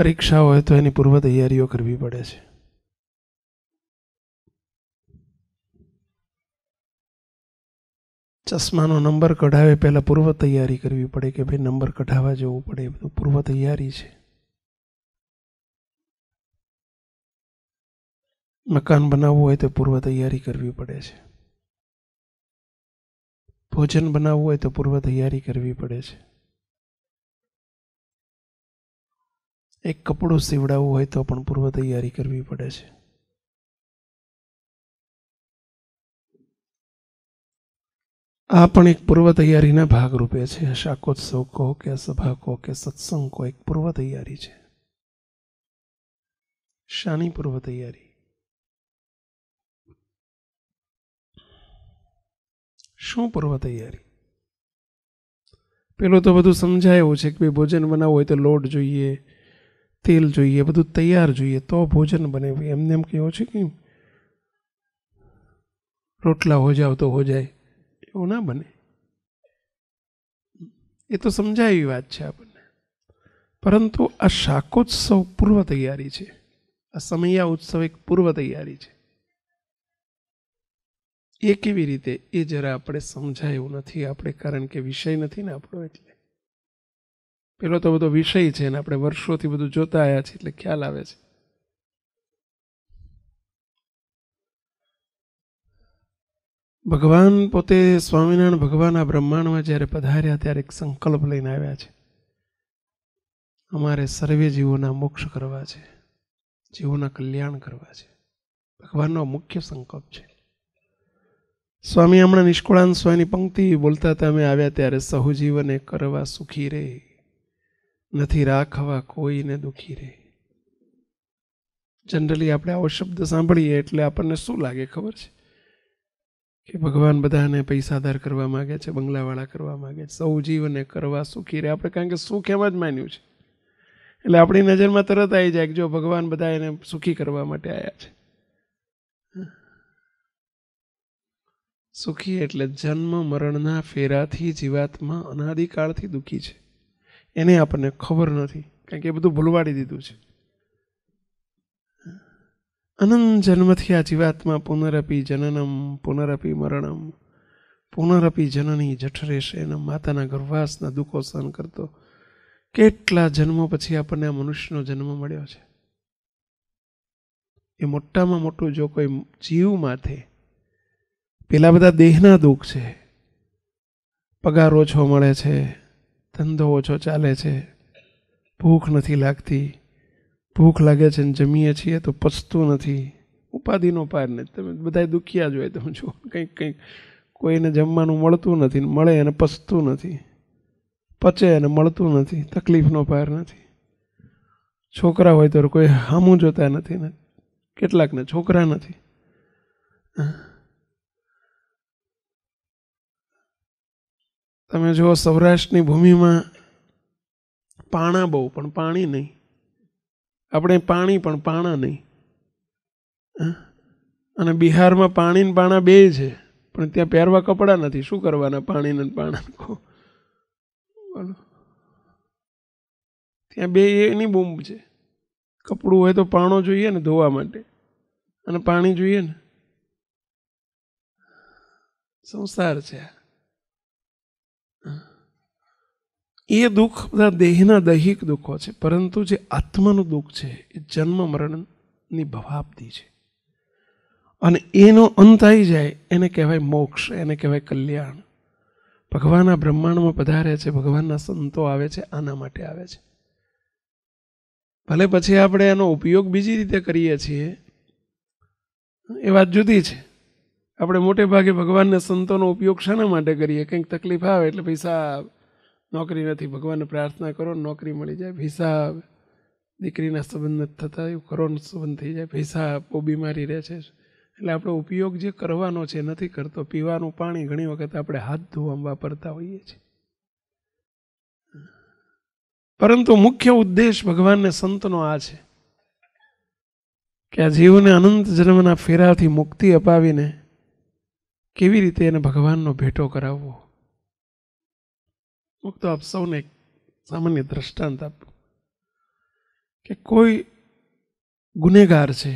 પરીક્ષા હોય તો એની પૂર્વ તૈયારીઓ કરવી પડે છે ચશ્માનો નંબર કઢાવે પહેલાં પૂર્વ તૈયારી કરવી પડે કે ભાઈ નંબર કઢાવવા જવું પડે એ બધું પૂર્વ તૈયારી છે મકાન બનાવવું હોય તો પૂર્વ તૈયારી કરવી પડે છે ભોજન બનાવવું હોય તો પૂર્વ તૈયારી કરવી પડે છે એક કપડું સીવડાવવું હોય તો પણ પૂર્વ તૈયારી કરવી પડે છે આ પણ એક પૂર્વ તૈયારીના ભાગરૂપે છે શાકોત્સવ કહો કે સભા કહો કે સત્સંગ કહો એક પૂર્વ તૈયારી છે શાની પૂર્વ તૈયારી શું પૂર્વ તૈયારી પેલું તો બધું સમજાય એવું છે કે ભાઈ ભોજન બનાવવું હોય તો લોટ જોઈએ તેલ જોઈએ બધું તૈયાર જોઈએ તો ભોજન બને એમને એમ કેવો છે કે રોટલા હો જાવ તો હો જાય એવું ના બને એ તો સમજાય એવી વાત છે આપણને પરંતુ આ શાકોત્સવ પૂર્વ તૈયારી છે આ સમયા ઉત્સવ એક પૂર્વ તૈયારી છે એ કેવી રીતે એ જરા આપણે સમજાય એવું નથી આપણે કારણ કે વિષય નથી ને આપણો એટલે પેલો તો બધો વિષય છે અને આપણે વર્ષોથી બધું જોતા આવ્યા છીએ એટલે ખ્યાલ આવે છે ભગવાન પોતે સ્વામિનારાયણ ભગવાન આ બ્રહ્માંડમાં જ્યારે પધાર્યા ત્યારે એક સંકલ્પ લઈને આવ્યા છે અમારે સર્વે જીવોના મોક્ષ કરવા છે જીવોના કલ્યાણ કરવા છે ભગવાનનો મુખ્ય સંકલ્પ છે સ્વામી હમણાં નિષ્કુળાન સ્વામીની પંક્તિ બોલતા તમે આવ્યા ત્યારે સહુજીવને કરવા સુખી રે નથી રાખવા કોઈને દુખી રહે જનરલી આપણે આવો શબ્દ સાંભળીએ એટલે આપણને શું લાગે ખબર છે કે ભગવાન બધાને પૈસાદાર કરવા માગે છે બંગલાવાળા કરવા માગે છે સૌ જીવને કરવા સુખી રહે આપણે કારણ કે સુખ એમ જ માન્યું છે એટલે આપણી નજરમાં તરત આવી જાય કે જો ભગવાન બધા એને સુખી કરવા માટે આવ્યા છે સુખી એટલે જન્મ મરણના ફેરાથી જીવાત્મા અનાદિકાળથી દુઃખી છે એને આપણને ખબર નથી કારણ કે એ બધું ભૂલવાડી દીધું છે અનંત જન્મથી આ જીવાત્મા પુનરપી જનનમ પુનરપી મરણમ પુનરપી જનની જઠરેશ એના માતાના ગર્ભાસના દુઃખો સહન કરતો કેટલા જન્મો પછી આપણને આ મનુષ્યનો જન્મ મળ્યો છે એ મોટામાં મોટું જો કોઈ જીવ માથે પેલા બધા દેહના દુઃખ છે પગાર ઓછો મળે છે ધંધો ઓછો ચાલે છે ભૂખ નથી લાગતી ભૂખ લાગે છે ને જમીએ છીએ તો પસતું નથી ઉપાધિનો પાર નથી તમે બધા દુખિયા જ હોય તમે જો કંઈક કંઈક કોઈને જમવાનું મળતું નથી મળે અને પસતું નથી પચે અને મળતું નથી તકલીફનો પાર નથી છોકરા હોય તો કોઈ હામું જોતા નથી ને કેટલાકને છોકરા નથી હા તમે જુઓ સૌરાષ્ટ્રની ભૂમિમાં પાણા બહુ પણ પાણી નહીં આપણે પાણી પણ પાણા નહીં અને બિહારમાં પાણી પાણા બે છે પણ ત્યાં પહેરવા કપડાં નથી શું કરવાના પાણીને પાણા બોલો ત્યાં બે એની બૂમ છે કપડું હોય તો પાણો જોઈએ ને ધોવા માટે અને પાણી જોઈએ ને સંસાર છે આ એ દુઃખ બધા દેહના દૈહિક દુઃખો છે પરંતુ જે આત્માનું દુઃખ છે એ જન્મ મરણની ભવાબ્દી છે અને એનો અંત આવી જાય એને કહેવાય મોક્ષ એને કહેવાય કલ્યાણ ભગવાન આ બ્રહ્માંડમાં પધારે છે ભગવાનના સંતો આવે છે આના માટે આવે છે ભલે પછી આપણે એનો ઉપયોગ બીજી રીતે કરીએ છીએ એ વાત જુદી છે આપણે મોટે ભાગે ભગવાનના સંતોનો ઉપયોગ શાના માટે કરીએ કંઈક તકલીફ આવે એટલે પૈસા નોકરી નથી ભગવાનને પ્રાર્થના કરો નોકરી મળી જાય ભીસા આવે દીકરીના સંબંધ થતા એવું ઘરોનો સંબંધ થઈ જાય ભીસા બહુ બીમારી રહે છે એટલે આપણો ઉપયોગ જે કરવાનો છે નથી કરતો પીવાનું પાણી ઘણી વખત આપણે હાથ ધોવામાં વાપરતા હોઈએ છીએ પરંતુ મુખ્ય ઉદ્દેશ ભગવાનને સંતનો આ છે કે આ જીવને અનંત જન્મના ફેરાથી મુક્તિ અપાવીને કેવી રીતે એને ભગવાનનો ભેટો કરાવવો મુક્ત આપ સૌને એક સામાન્ય દ્રષ્ટાંત આપું કે કોઈ ગુનેગાર છે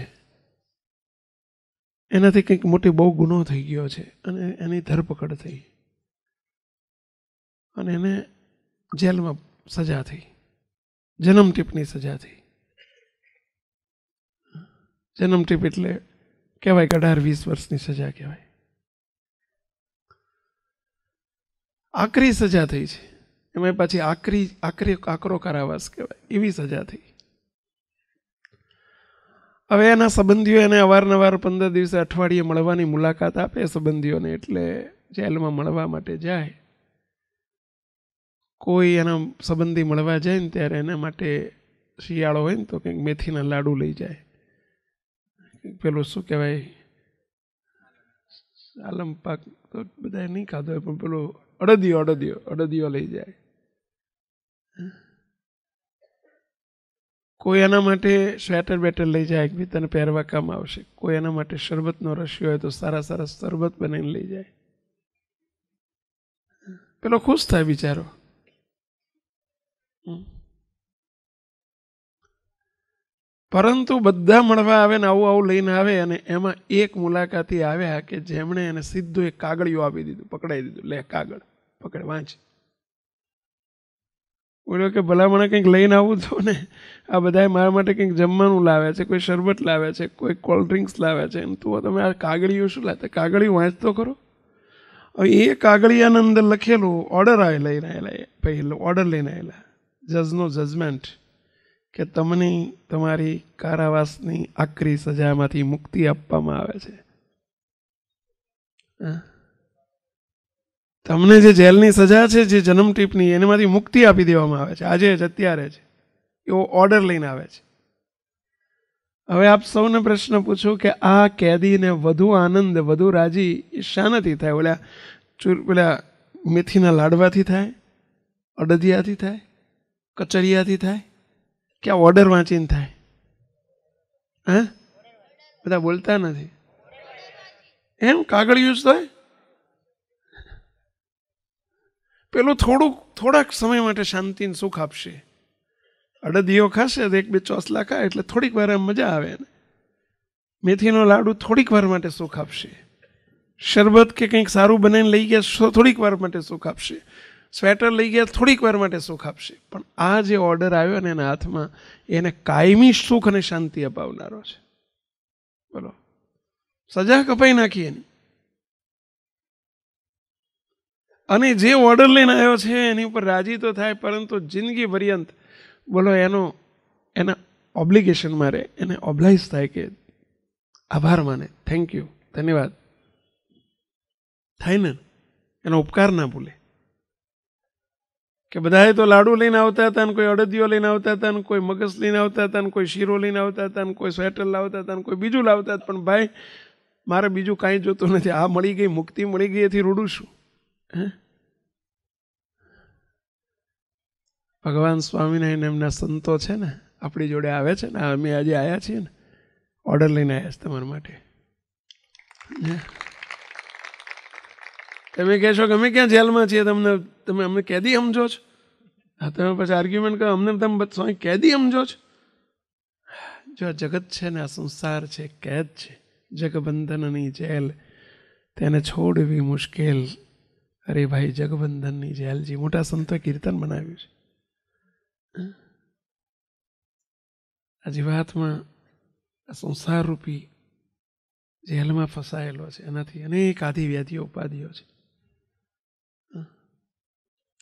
એનાથી કંઈક મોટી બહુ ગુનો થઈ ગયો છે અને એની ધરપકડ થઈ અને એને જેલમાં સજા થઈ જન્મ ટીપની સજા થઈ જન્મ ટીપ એટલે કહેવાય કે અઢાર વીસ વર્ષની સજા કહેવાય આકરી સજા થઈ છે એમાં પાછી આકરી આકરી આકરો કારાવાસ કહેવાય એવી સજા થઈ હવે એના સંબંધીઓ એને અવારનવાર પંદર દિવસે અઠવાડિયે મળવાની મુલાકાત આપે સંબંધીઓને એટલે જેલમાં મળવા માટે જાય કોઈ એના સંબંધી મળવા જાય ને ત્યારે એના માટે શિયાળો હોય ને તો કંઈક મેથીના લાડુ લઈ જાય પેલું શું કહેવાય આલમ પાક તો બધા નહીં ખાધો હોય પણ પેલું અડદિયો અડદિયો અડદિયો લઈ જાય કોઈ એના માટે સ્વેટર બેટર લઈ જાય કે તને પહેરવા કામ આવશે કોઈ એના માટે શરબતનો રસ્યો હોય તો સારા સારા શરબત બનાવીને લઈ જાય પેલો ખુશ થાય બિચારો પરંતુ બધા મળવા આવે ને આવું આવું લઈને આવે અને એમાં એક મુલાકાતી આવ્યા કે જેમણે એને સીધું એક કાગળિયું આપી દીધું પકડાઈ દીધું લે કાગળ પકડે વાંચ બોલ્યો કે ભલા ભલામણા કંઈક લઈને આવું છું ને આ બધાએ મારા માટે કંઈક જમવાનું લાવે છે કોઈ શરબત લાવે છે કોઈ કોલ્ડ ડ્રિંક્સ લાવે છે અને તું તમે આ કાગળીઓ શું લાવતા કાગળીઓ વાંચતો ખરો હવે એ કાગળિયાના અંદર લખેલું ઓર્ડર આવે લઈને આવેલા એ પહેલો ઓર્ડર લઈને આવેલા જજનો જજમેન્ટ કે તમને તમારી કારાવાસની આકરી સજામાંથી મુક્તિ આપવામાં આવે છે હા તમને જે જેલની સજા છે જે જન્મ ટીપની એનામાંથી મુક્તિ આપી દેવામાં આવે છે આજે જ અત્યારે જ એવો ઓર્ડર લઈને આવે છે હવે આપ સૌને પ્રશ્ન પૂછો કે આ કેદીને વધુ આનંદ વધુ રાજી શાનાથી થાય ઓલા ચૂર પેલા મેથીના લાડવાથી થાય અડદિયાથી થાય કચરિયાથી થાય કે આ ઓર્ડર વાંચીને થાય હા બધા બોલતા નથી એમ કાગળ યુઝ થાય પેલું થોડુંક થોડાક સમય માટે શાંતિને સુખ આપશે અડદીઓ ખાશે તો એક બે ચોસલા ખાય એટલે થોડીક વાર એમ મજા આવે ને મેથીનો લાડુ થોડીક વાર માટે સુખ આપશે શરબત કે કંઈક સારું બનાવીને લઈ ગયા થોડીક વાર માટે સુખ આપશે સ્વેટર લઈ ગયા થોડીક વાર માટે સુખ આપશે પણ આ જે ઓર્ડર આવ્યો ને એના હાથમાં એને કાયમી સુખ અને શાંતિ અપાવનારો છે બોલો સજા કપાઈ નાખી એની અને જે ઓર્ડર લઈને આવ્યો છે એની ઉપર રાજી તો થાય પરંતુ જિંદગી પર્યંત બોલો એનો એના ઓબ્લિગેશન મારે એને ઓબ્લાઇઝ થાય કે આભાર માને થેન્ક યુ ધન્યવાદ થાય ને એનો ઉપકાર ના ભૂલે કે બધાએ તો લાડુ લઈને આવતા હતા ને કોઈ અડદીઓ લઈને આવતા હતા ને કોઈ મગજ લઈને આવતા હતા ને કોઈ શીરો લઈને આવતા હતા ને કોઈ સ્વેટર લાવતા હતા ને કોઈ બીજું લાવતા હતા પણ ભાઈ મારે બીજું કાંઈ જોતું નથી આ મળી ગઈ મુક્તિ મળી ગઈ એથી રૂડું છું ભગવાન સ્વામિનારાયણ એમના સંતો છે ને આપણી જોડે આવે છે ને અમે આજે આવ્યા છીએ ને ઓર્ડર લઈને આવ્યા છે તમારા માટે તમે કહેશો કે અમે ક્યાં જેલમાં છીએ તમને તમે અમને કેદી સમજો છો હા તમે પછી આર્ગ્યુમેન્ટ કરો અમને તમે સ્વામી કેદી સમજો છો જો આ જગત છે ને આ સંસાર છે કેદ છે જગબંધનની જેલ તેને છોડવી મુશ્કેલ અરે ભાઈ જગબંધનની જેલજી મોટા સંતોએ કીર્તન બનાવ્યું છે આ સંસાર રૂપી જેલમાં ફસાયેલો છે એનાથી અનેક આધી ઉપાધિઓ છે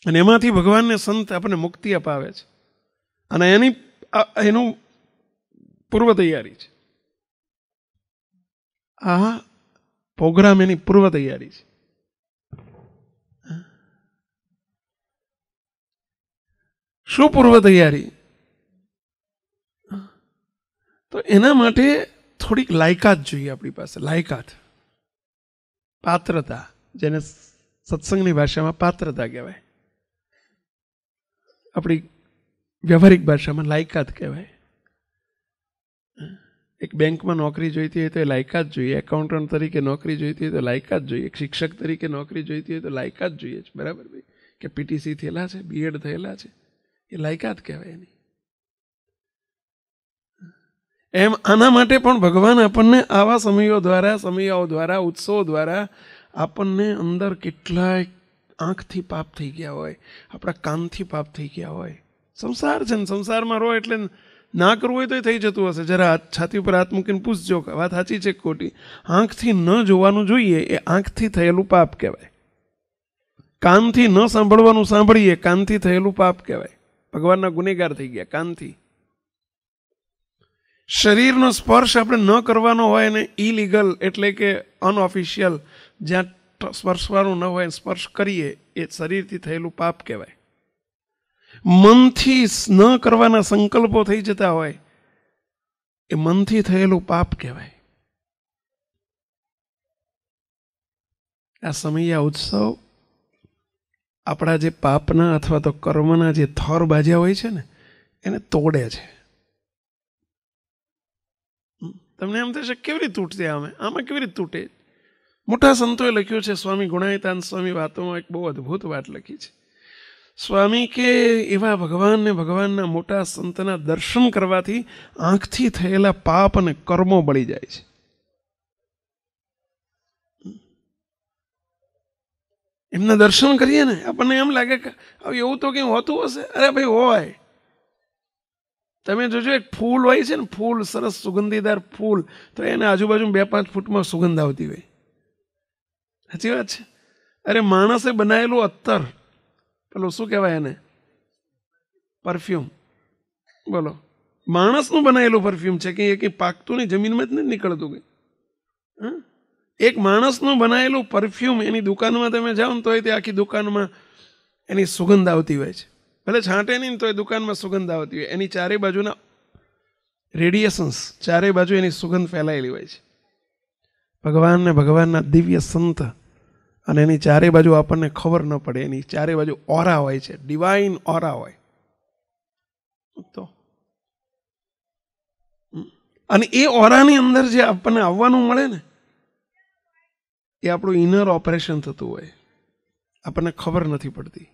અને એમાંથી ભગવાનને સંત આપણને મુક્તિ અપાવે છે અને એની એનું પૂર્વ તૈયારી છે આ પ્રોગ્રામ એની પૂર્વ તૈયારી છે શું પૂર્વ તૈયારી તો એના માટે થોડીક લાયકાત જોઈએ આપણી પાસે લાયકાત પાત્રતા જેને સત્સંગની ભાષામાં પાત્રતા કહેવાય આપણી વ્યવહારિક ભાષામાં લાયકાત કહેવાય એક બેંકમાં નોકરી જોઈતી હોય તો એ લાયકાત જોઈએ એકાઉન્ટન્ટ તરીકે નોકરી જોઈતી હોય તો લાયકાત જોઈએ એક શિક્ષક તરીકે નોકરી જોઈતી હોય તો લાયકાત જોઈએ છે બરાબર ભાઈ કે પીટીસી થયેલા છે બીએડ થયેલા છે એ લાયકાત કહેવાય એની એમ આના માટે પણ ભગવાન આપણને આવા સમયો દ્વારા સમયાઓ દ્વારા ઉત્સવો દ્વારા આપણને અંદર કેટલાય આંખથી પાપ થઈ ગયા હોય આપણા કાનથી પાપ થઈ ગયા હોય સંસાર છે ને સંસારમાં રહો એટલે ના કરવું હોય તો થઈ જતું હશે જરા છાતી ઉપર હાથ મૂકીને પૂછજો કે વાત સાચી છે ખોટી આંખથી ન જોવાનું જોઈએ એ આંખથી થયેલું પાપ કહેવાય કાનથી ન સાંભળવાનું સાંભળીએ કાનથી થયેલું પાપ કહેવાય ભગવાનના ગુનેગાર થઈ ગયા કાનથી શરીરનો સ્પર્શ આપણે ન કરવાનો હોય ને ઇલીગલ એટલે કે અનઓફિશિયલ જ્યાં સ્પર્શવાનું ન હોય સ્પર્શ કરીએ એ શરીરથી થયેલું પાપ કહેવાય મનથી ન કરવાના સંકલ્પો થઈ જતા હોય એ મનથી થયેલું પાપ કહેવાય આ સમય ઉત્સવ આપણા જે પાપના અથવા તો કર્મના જે થર બાજ્યા હોય છે ને એને તોડે છે તમને એમ થશે કેવી રીતે તૂટશે આમે આમાં કેવી રીતે તૂટે મોટા સંતોએ લખ્યું છે સ્વામી ગુણાયતાન સ્વામી વાતોમાં એક બહુ અદ્ભુત વાત લખી છે સ્વામી કે એવા ભગવાનને ભગવાનના મોટા સંતના દર્શન કરવાથી આંખથી થયેલા પાપ અને કર્મો બળી જાય છે એમના દર્શન કરીએ ને આપણને એમ લાગે કે એવું તો કંઈ હોતું હશે અરે ભાઈ હોય તમે જોજો એક ફૂલ હોય છે ને ફૂલ સરસ સુગંધીદાર ફૂલ તો એને આજુબાજુ બે પાંચ ફૂટમાં સુગંધ આવતી હોય સાચી વાત છે અરે માણસે બનાવેલું અત્તર પેલું શું કહેવાય એને પરફ્યુમ બોલો માણસનું બનાવેલું પરફ્યુમ છે કે એ કંઈ પાકતું નહીં જમીનમાં જ નથી નીકળતું કંઈ હા એક માણસનું બનાવેલું પરફ્યુમ એની દુકાનમાં તમે જાઓ ને તોય તે આખી દુકાનમાં એની સુગંધ આવતી હોય છે ભલે છાંટે નહીં તોય દુકાનમાં સુગંધ આવતી હોય એની ચારે બાજુના રેડિએશન્સ ચારે બાજુ એની સુગંધ ફેલાયેલી હોય છે ભગવાન ને ભગવાનના દિવ્ય સંત અને એની ચારે બાજુ આપણને ખબર ન પડે એની ચારે બાજુ ઓરા હોય છે ડિવાઇન ઓરા હોય તો અને એ ઓરાની અંદર જે આપણને આવવાનું મળે ને એ આપણું ઇનર ઓપરેશન થતું હોય આપણને ખબર નથી પડતી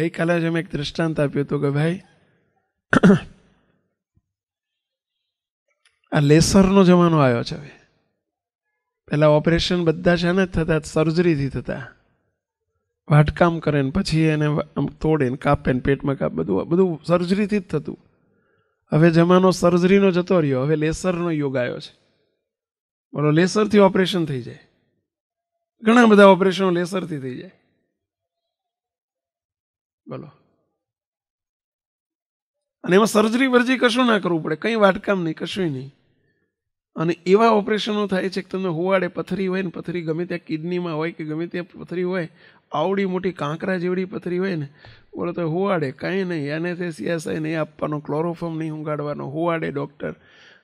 ગઈકાલે જ અમે એક દ્રષ્ટાંત આપ્યો હતું કે ભાઈ આ લેસરનો જમાનો આવ્યો છે હવે પહેલાં ઓપરેશન બધા છે ને થતા સર્જરીથી થતા વાટકામ કરે ને પછી એને તોડે ને કાપે ને પેટમાં કાપ બધું બધું સર્જરીથી જ થતું હવે જમાનો સર્જરીનો જતો રહ્યો હવે લેસરનો યોગ આવ્યો છે બોલો લેસરથી ઓપરેશન થઈ જાય ઘણા બધા ઓપરેશનો લેસરથી થઈ જાય બોલો અને એમાં સર્જરી વર્જી કશું ના કરવું પડે કંઈ વાટકામ નહીં કશું નહીં અને એવા ઓપરેશનો થાય છે કે તમને હોવાડે પથરી હોય ને પથરી ગમે ત્યાં કિડનીમાં હોય કે ગમે ત્યાં પથરી હોય આવડી મોટી કાંકરા જેવડી પથરી હોય ને બોલો તો હોવાડે કાંઈ નહીં એનેથેસિયાસાઈ નહીં આપવાનો ક્લોરોફોર્મ નહીં ઉગાડવાનો હોવાડે ડૉક્ટર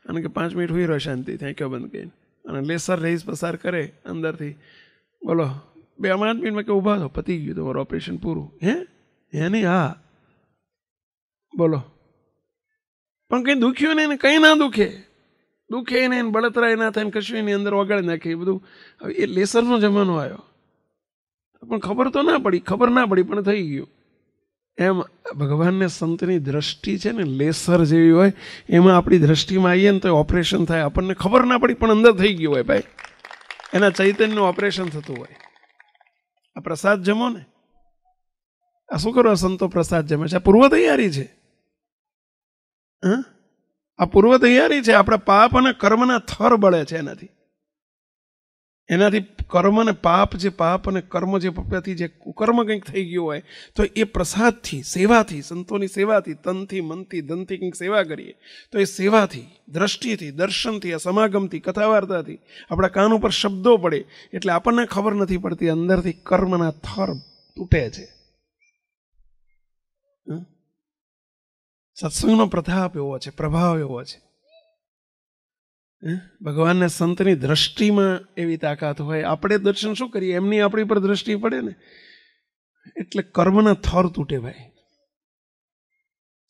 અને કે પાંચ મિનિટ હોય રહ્યો શાંતિ થેન્ક યુ બંધ કરીને અને લેસર રેસ પસાર કરે અંદરથી બોલો બે હમણાં જ મિનિટમાં કે ઊભા થો પતી ગયું તમારું ઓપરેશન પૂરું હે હે નહીં હા બોલો પણ કંઈ દુખ્યું નહીં ને કંઈ ના દુખે દુખે નહીં બળતરાય ના થાય ને કશું એની અંદર વગાડી નાખે એ બધું હવે એ લેસરનો જમાનો આવ્યો પણ ખબર તો ના પડી ખબર ના પડી પણ થઈ ગયું એમ ભગવાનને સંતની દ્રષ્ટિ છે ને લેસર જેવી હોય એમાં આપણી દ્રષ્ટિમાં આવીએ ને તો ઓપરેશન થાય આપણને ખબર ના પડી પણ અંદર થઈ ગયું હોય ભાઈ એના ચૈતન્યનું ઓપરેશન થતું હોય આ પ્રસાદ જમો ને આ શું કરો સંતો પ્રસાદ જમે છે આ પૂર્વ તૈયારી છે હા આ પૂર્વ તૈયારી છે આપણા પાપ અને કર્મના થર બળે છે એનાથી એનાથી કર્મ અને પાપ જે પાપ અને કર્મ જે પપ્યાથી જે કુકર્મ કંઈક થઈ ગયું હોય તો એ પ્રસાદથી સેવાથી સંતોની સેવાથી તનથી મનથી ધનથી કંઈક સેવા કરીએ તો એ સેવાથી દ્રષ્ટિથી દર્શનથી આ સમાગમથી કથાવાર્તાથી આપણા કાન ઉપર શબ્દો પડે એટલે આપણને ખબર નથી પડતી અંદરથી કર્મના થર તૂટે છે સત્સંગનો પ્રતાપ એવો છે પ્રભાવ એવો છે ભગવાનના સંતની દ્રષ્ટિમાં એવી તાકાત હોય આપણે દર્શન શું કરીએ એમની આપણી પર દ્રષ્ટિ પડે ને એટલે કર્મના થર તૂટે ભાઈ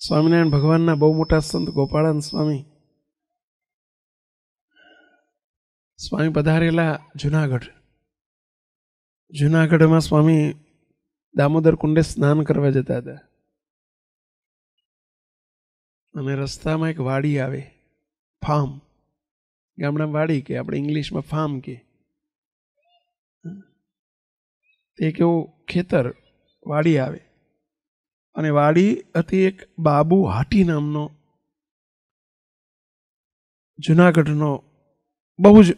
સ્વામિનારાયણ ભગવાનના બહુ મોટા સંત ગોપાળાન સ્વામી સ્વામી પધારેલા જુનાગઢ જુનાગઢમાં સ્વામી દામોદર કુંડે સ્નાન કરવા જતા હતા અને રસ્તામાં એક વાડી આવે ફાર્મ ગામડામાં વાડી કે આપણે ઇંગ્લિશમાં ફાર્મ કે એક એવું ખેતર વાડી આવે અને વાડી હતી એક બાબુ હાટી નામનો જુનાગઢનો બહુ જ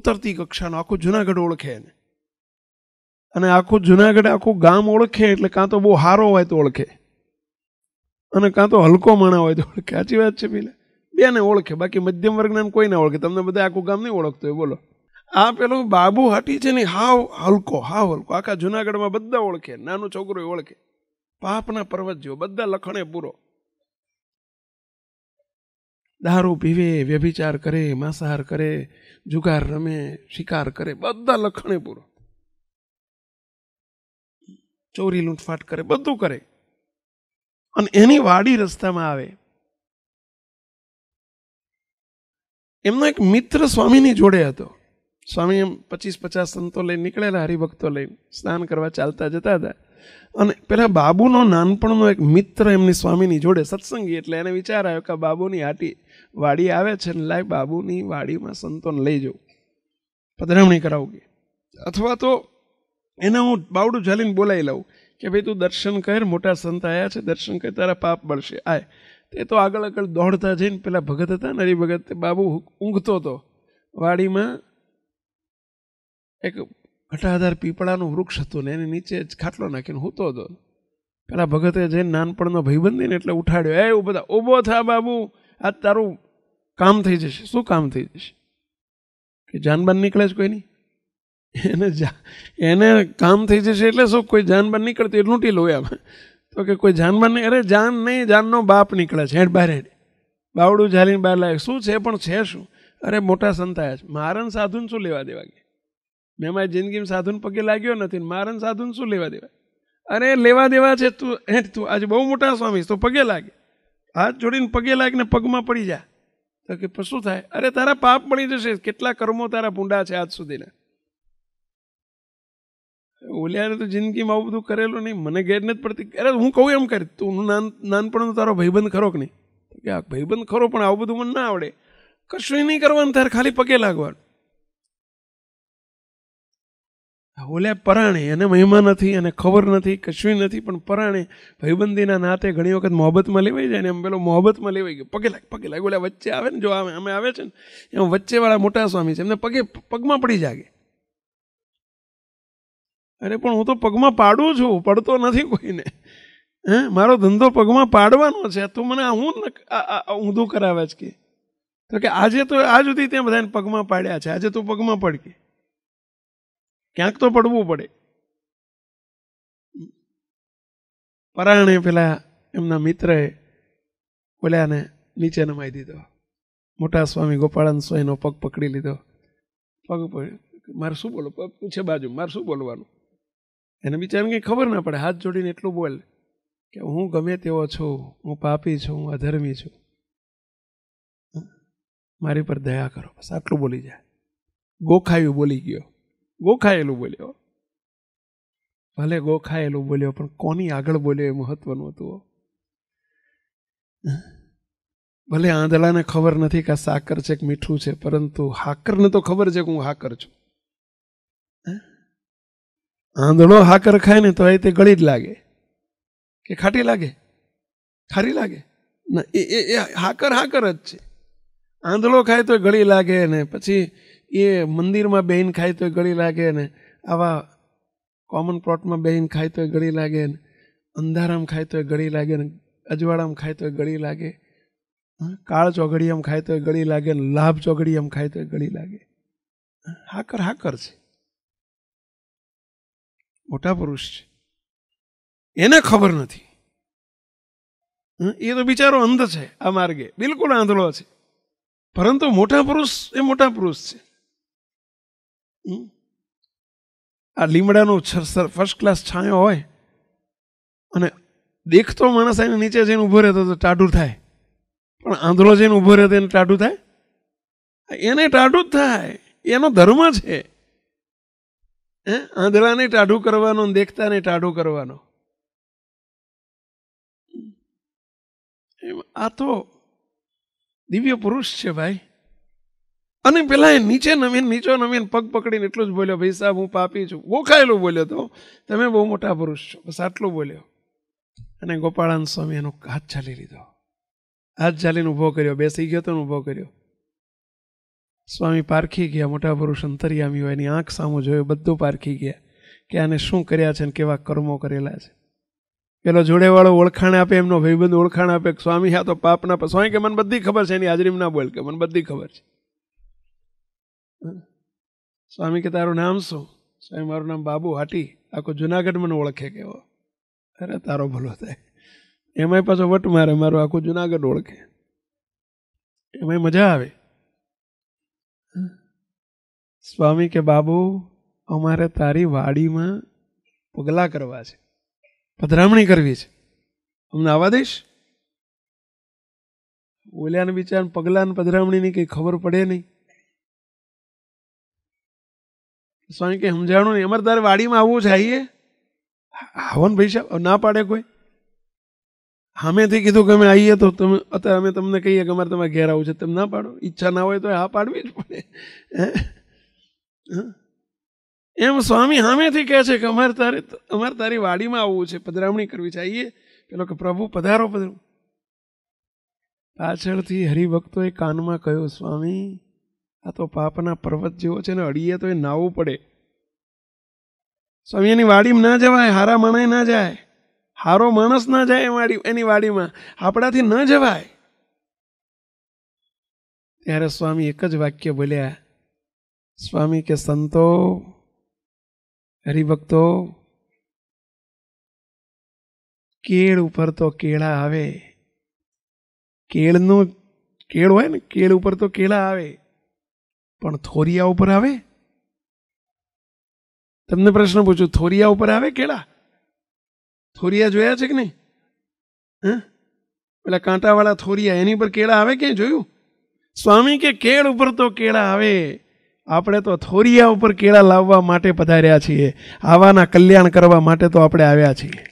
ઉતરતી કક્ષાનો આખું જુનાગઢ ઓળખે એને અને આખું જુનાગઢ આખું ગામ ઓળખે એટલે કાં તો બહુ હારો હોય તો ઓળખે અને કાં તો હલકો માણા હોય તો ઓળખે સાચી વાત છે પેલા બેને ઓળખે બાકી મધ્યમ વર્ગને કોઈને ઓળખે તમને બધા આખું ગામ નહીં ઓળખતો હોય બોલો આ પેલો બાબુ હાટી છે ને હાવ હલકો હાવ હલકો આખા જુનાગઢમાં બધા ઓળખે નાનું છોકરો ઓળખે પાપના પર્વત જેવો બધા લખણે પૂરો દારૂ પીવે વ્યભિચાર કરે માંસાહાર કરે જુગાર રમે શિકાર કરે બધા લખણે પૂરો ચોરી લૂંટફાટ કરે બધું કરે અને એની વાડી રસ્તામાં આવે એમનો એક મિત્ર સ્વામીની જોડે હતો સ્વામી એમ પચીસ પચાસ સંતો લઈને નીકળેલા હરિભક્તો લઈને સ્નાન કરવા ચાલતા જતા હતા અને પેલા બાબુનો નાનપણનો એક મિત્ર એમની સ્વામીની જોડે સત્સંગી એટલે એને વિચાર આવ્યો કે બાબુની આટી વાડી આવે છે ને લાય બાબુની વાડીમાં સંતોને લઈ જવું પધરામણી કે અથવા તો એને હું બાવડું ઝાલીને બોલાવી લઉં કે ભાઈ તું દર્શન કર મોટા સંત આવ્યા છે દર્શન કર તારા પાપ બળશે આય તે તો આગળ આગળ દોડતા જઈને પેલા ભગત હતા ને હરિભગત બાબુ ઊંઘતો હતો વાડીમાં એક ઘટાધાર પીપળાનું વૃક્ષ હતું ને એની નીચે જ ખાટલો નાખીને હૂતો હતો પેલા ભગતે જઈને નાનપણનો ભાઈબંધીને એટલે ઉઠાડ્યો એ બધા ઊભો થા બાબુ આ તારું કામ થઈ જશે શું કામ થઈ જશે કે જાનબાન નીકળે છે કોઈની એને એને કામ થઈ જશે એટલે શું કોઈ જાનબાન નીકળતી એટલું ટીલું એમાં તો કે કોઈ જાનમાં નહીં અરે જાન નહીં જાનનો બાપ નીકળે છે હેઠ બહાર હેડ બાવડું ઝાલીને બહાર લાવે શું છે પણ છે શું અરે મોટા સંતાયા છે મારન સાધુને શું લેવા દેવા કે મેં મારી જિંદગીમાં સાધુન પગે લાગ્યો નથી મારન સાધુને શું લેવા દેવા અરે લેવા દેવા છે તું હેઠ તું આજે બહુ મોટા સ્વામી તો પગે લાગે હાથ જોડીને પગે લાગીને પગમાં પડી જા તો કે શું થાય અરે તારા પાપ મળી જશે કેટલા કર્મો તારા ભૂંડા છે આજ સુધીના ઓલિયારે તો જિંદગીમાં આવું બધું કરેલું નહીં મને ઘેર નથી પડતી અરે હું કહું એમ કરી તું નાન નાનપણનો તારો ભાઈબંધ ખરો કે નહીં કે આ ભાઈબંધ ખરો પણ આવું બધું મને ના આવડે કશું નહીં કરવાનું ત્યારે ખાલી પગે લાગવાનું ઓલ્યા પરાણે એને મહિમા નથી અને ખબર નથી કશું નથી પણ પરાણે ભાઈબંધીના નાતે ઘણી વખત મોહબતમાં લેવાઈ જાય ને એમ પેલો મોહબતમાં લેવાઈ ગયો પગે લાગ પગે લાગ ઓલા વચ્ચે આવે ને જો આવે અમે આવે છે ને એમ વચ્ચેવાળા મોટા સ્વામી છે એમને પગે પગમાં પડી જાગે અરે પણ હું તો પગમાં પાડું છું પડતો નથી કોઈને હે મારો ધંધો પગમાં પાડવાનો છે તું મને હું ઊંધું કરાવે છે કે તો કે આજે તો આ સુધી ત્યાં બધાને પગમાં પાડ્યા છે આજે તું પગમાં પડ કે ક્યાંક તો પડવું પડે પરાણે પેલા એમના મિત્રએ ઓલાને નીચે નમાઈ દીધો મોટા સ્વામી ગોપાળાન સ્વામીનો પગ પકડી લીધો પગ મારે શું બોલો પૂછે બાજુ મારે શું બોલવાનું એને બિચારાને કંઈ ખબર ના પડે હાથ જોડીને એટલું બોલ કે હું ગમે તેવો છું હું પાપી છું હું અધર્મી છું મારી પર દયા કરો બસ આટલું બોલી જાય ગોખાયું બોલી ગયો ગોખાયેલું બોલ્યો ભલે ગોખાયેલું બોલ્યો પણ કોની આગળ બોલ્યો એ મહત્વનું હતું ભલે આંધળાને ખબર નથી કે આ સાકર છે કે મીઠું છે પરંતુ હાકરને તો ખબર છે કે હું હાકર છું આંધળો હાકર ખાય ને તો એ તે ગળી જ લાગે કે ખાટી લાગે ખારી લાગે ના એ એ એ હાકર હાકર જ છે આંધળો ખાય તો ગળી લાગે ને પછી એ મંદિરમાં બેહીન ખાય તો ગળી લાગે ને આવા કોમન પ્લોટમાં બેહીન ખાય તો ગળી લાગે ને અંધારામાં ખાય તો ગળી લાગે ને અજવાળામાં ખાય તો ગળી લાગે કાળ ચોઘડી ચોઘડીયામાં ખાય તો ગળી લાગે ને લાભ ચોઘડી ચોઘડીયામાં ખાય તો ગળી લાગે હાકર હાકર છે મોટા પુરુષ છે એને ખબર નથી એ તો બિચારો અંધ છે આ માર્ગે બિલકુલ આંધળો છે પરંતુ મોટા પુરુષ એ મોટા પુરુષ છે આ લીમડાનો ફર્સ્ટ ક્લાસ છાંયો હોય અને દેખતો માણસ એને નીચે જઈને ઊભો રહેતો તો ટાઢું થાય પણ આંધળો જઈને ઊભો રહેતો એને ટાઢું થાય એને ટાઢું જ થાય એનો ધર્મ છે હે આંધળાને ટાઢું કરવાનો દેખતાને ટાઢું કરવાનો આ તો દિવ્ય પુરુષ છે ભાઈ અને પેલા એ નીચે નવીન નીચો નવીન પગ પકડીને એટલું જ બોલ્યો ભાઈ સાહેબ હું પાપી છું ગોખાયેલું બોલ્યો તો તમે બહુ મોટા પુરુષ છો બસ આટલું બોલ્યો અને ગોપાળાન સ્વામી એનો હાથ ચાલી લીધો હાથ ચાલીને ઊભો કર્યો બેસી ગયો તો ઊભો કર્યો સ્વામી પારખી ગયા મોટા પુરુષ અંતરિયામી હોય એની આંખ સામું જોયું બધું પારખી ગયા કે આને શું કર્યા છે ને કેવા કર્મો કરેલા છે પેલો જોડેવાળો ઓળખાણ આપે એમનો ભાઈબંધ ઓળખાણ આપે સ્વામી હા તો પાપના સ્વામી કે મને બધી ખબર છે એની હાજરીમાં ના બોલ કે મને બધી ખબર છે સ્વામી કે તારું નામ શું સ્વામી મારું નામ બાબુ હાટી આખો જુનાગઢ મને ઓળખે કેવો અરે તારો ભલો થાય એમાંય પાછો વટ મારે મારું આખું જુનાગઢ ઓળખે એમાંય મજા આવે સ્વામી કે બાબુ અમારે તારી વાડીમાં પગલા કરવા છે પધરામણી કરવી છે અમને આવવા દઈશ ઓલ્યાને બિચારા પગલાં પધરામણીની કંઈ ખબર પડે નહીં સ્વામી કંઈ સમજાણો નહીં અમારે તારે વાડીમાં આવવું છે આવીએ આવો ને ભાઈ સાહેબ ના પાડે કોઈ હામેથી કીધું કે અમે આવીએ તો તમે અત્યારે અમે તમને કહીએ કે અમારે તમારે ઘેર આવું છે તમે ના પાડો ઈચ્છા ના હોય તો હા પાડવી જ પડે હે એમ સ્વામી સામેથી કહે છે કે અમારે તારે અમારે તારી વાડીમાં આવવું છે પધરામણી કરવી ચાહીએ પેલો કે પ્રભુ પધારો પધરો પાછળથી હરિભક્તોએ કાનમાં કહ્યું સ્વામી આ તો પાપના પર્વત જેવો છે ને અડીએ તો એ નાવું પડે સ્વામી એની વાડીમાં ના જવાય હારા માણાય ના જાય હારો માણસ ના જાય વાડી એની વાડીમાં આપણાથી ન જવાય ત્યારે સ્વામી એક જ વાક્ય બોલ્યા સ્વામી કે સંતો હરિભક્તો કેળ ઉપર તો કેળા આવે કેળનું કેળ હોય ને કેળ ઉપર તો કેળા આવે પણ થોરિયા ઉપર આવે તમને પ્રશ્ન પૂછું થોરિયા ઉપર આવે કેળા થોરિયા જોયા છે કે નહીં હા પેલા કાંટાવાળા થોરિયા એની પર કેળા આવે કે જોયું સ્વામી કે કેળ ઉપર તો કેળા આવે આપણે તો થોરિયા ઉપર કેળા લાવવા માટે પધાર્યા છીએ આવાના કલ્યાણ કરવા માટે તો આપણે આવ્યા છીએ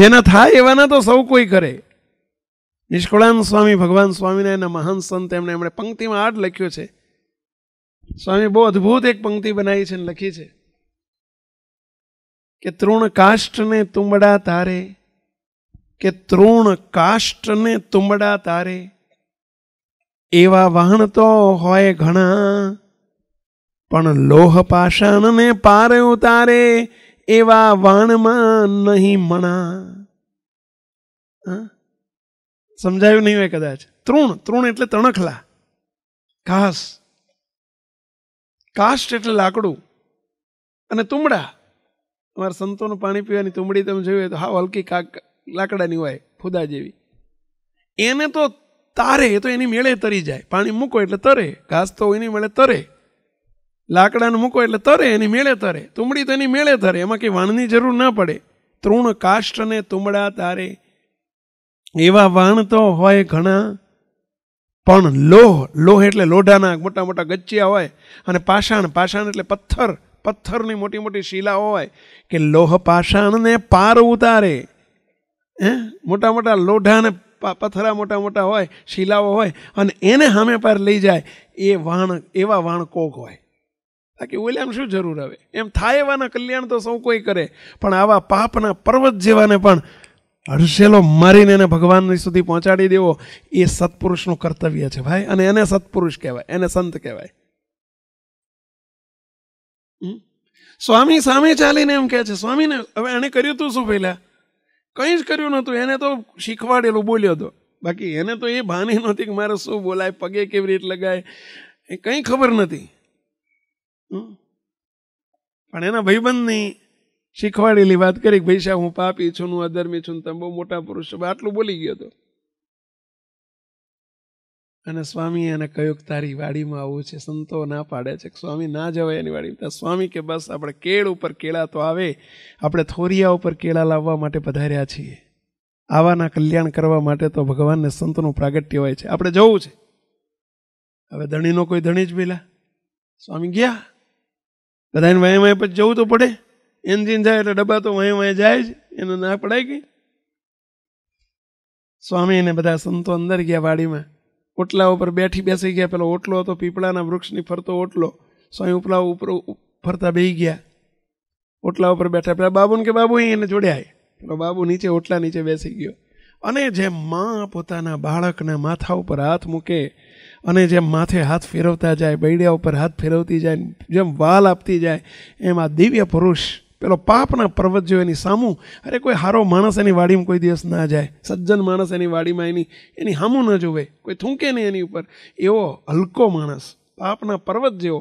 જેના થાય એવાના તો સૌ કોઈ કરે નિષ્કુળાન સ્વામી ભગવાન સ્વામિનારાયણના મહાન સંત એમણે એમણે પંક્તિમાં આઠ લખ્યો છે સ્વામી બહુ અદ્ભુત એક પંક્તિ બનાવી છે અને લખી છે કે તૃણ કાષ્ટને તુંબડા તારે કે તૃણ કાષ્ટને તુંબડા તારે એવા વાહણ તો હોય ઘણા પણ લોહ પાષાણને પાર ઉતારે એવા વાણમાં નહીં મણા સમજાયું નહીં હોય કદાચ તૃણ તૃણ એટલે તણખલા ઘાસ કાસ્ટ એટલે લાકડું અને તુમડા અમારા સંતોનું પાણી પીવાની તુમડી તમે જોયું તો હા હલકી કાક લાકડાની હોય ફુદા જેવી એને તો તારે એ તો એની મેળે તરી જાય પાણી મૂકો એટલે તરે ઘાસ તો એની મેળે તરે લાકડાને મૂકો એટલે તરે એની મેળે તરે તુમડી તો એની મેળે તરે એમાં કંઈ વાણની જરૂર ના પડે તૃણ કાષ્ટને તુમડા તારે એવા વાણ તો હોય ઘણા પણ લોહ લોહ એટલે લોઢાના મોટા મોટા ગચ્ચિયા હોય અને પાષાણ પાષાણ એટલે પથ્થર પથ્થરની મોટી મોટી શિલા હોય કે લોહ પાષાણને પાર ઉતારે હે મોટા મોટા લોઢાને પથરા મોટા મોટા હોય શિલાઓ હોય અને એને સામે પાર લઈ જાય એ વાણ એવા વાણ કોક હોય બાકી ઓલે શું જરૂર આવે એમ થાય એવાના કલ્યાણ તો સૌ કોઈ કરે પણ આવા પાપના પર્વત જેવાને પણ હર્ષેલો મારીને એને ભગવાન સુધી પહોંચાડી દેવો એ સત્પુરુષનું કર્તવ્ય છે ભાઈ અને એને સત્પુરુષ કહેવાય એને સંત કહેવાય સ્વામી સામે ચાલીને એમ કહે છે સ્વામીને હવે એણે કર્યું તું શું પહેલાં કંઈ જ કર્યું નહોતું એને તો શીખવાડેલું બોલ્યો હતો બાકી એને તો એ ભાની નહોતી કે મારે શું બોલાય પગે કેવી રીતે લગાય એ કંઈ ખબર નથી પણ એના ભાઈબંધની શીખવાડેલી વાત કરી ભાઈ સાહેબ હું પાપી છું હું અધર્મી છું તમે બહુ મોટા પુરુષ છો આટલું બોલી ગયો હતો અને સ્વામી એને કહ્યું કે તારી વાડીમાં આવું છે સંતો ના પાડે છે સ્વામી ના જવાય એની વાડી ત્યાં સ્વામી કે બસ આપણે કેળ ઉપર કેળા તો આવે આપણે થોરિયા ઉપર કેળા લાવવા માટે પધાર્યા છીએ આવાના કલ્યાણ કરવા માટે તો ભગવાનને સંતનું પ્રાગટ્ય હોય છે આપણે જવું છે હવે ધણીનો કોઈ ધણી જ પેલા સ્વામી ગયા બધાને વાય વાય પછી જવું તો પડે એન્જિન જાય એટલે ડબ્બા તો વાય વાય જાય જ એને ના પડાય ગઈ સ્વામી અને બધા સંતો અંદર ગયા વાડીમાં ઓટલા ઉપર બેઠી બેસી ગયા પેલો ઓટલો હતો પીપળાના વૃક્ષની ફરતો ઓટલો સ્વામી ઉપલા ઉપર ફરતા બેસી ગયા ઓટલા ઉપર બેઠા પેલા બાબુને કે બાબુ એને જોડ્યા પેલો બાબુ નીચે ઓટલા નીચે બેસી ગયો અને જેમ મા પોતાના બાળકના માથા ઉપર હાથ મૂકે અને જેમ માથે હાથ ફેરવતા જાય બૈડિયા ઉપર હાથ ફેરવતી જાય જેમ વાલ આપતી જાય એમ આ દિવ્ય પુરુષ પેલો પાપના પર્વત જેવો એની સામુ અરે કોઈ હારો માણસ એની વાડીમાં કોઈ દિવસ ના જાય સજ્જન માણસ એની વાડીમાં એની એની સામું ન જોવે કોઈ થૂંકે નહીં એની ઉપર એવો હલકો માણસ પાપના પર્વત જેવો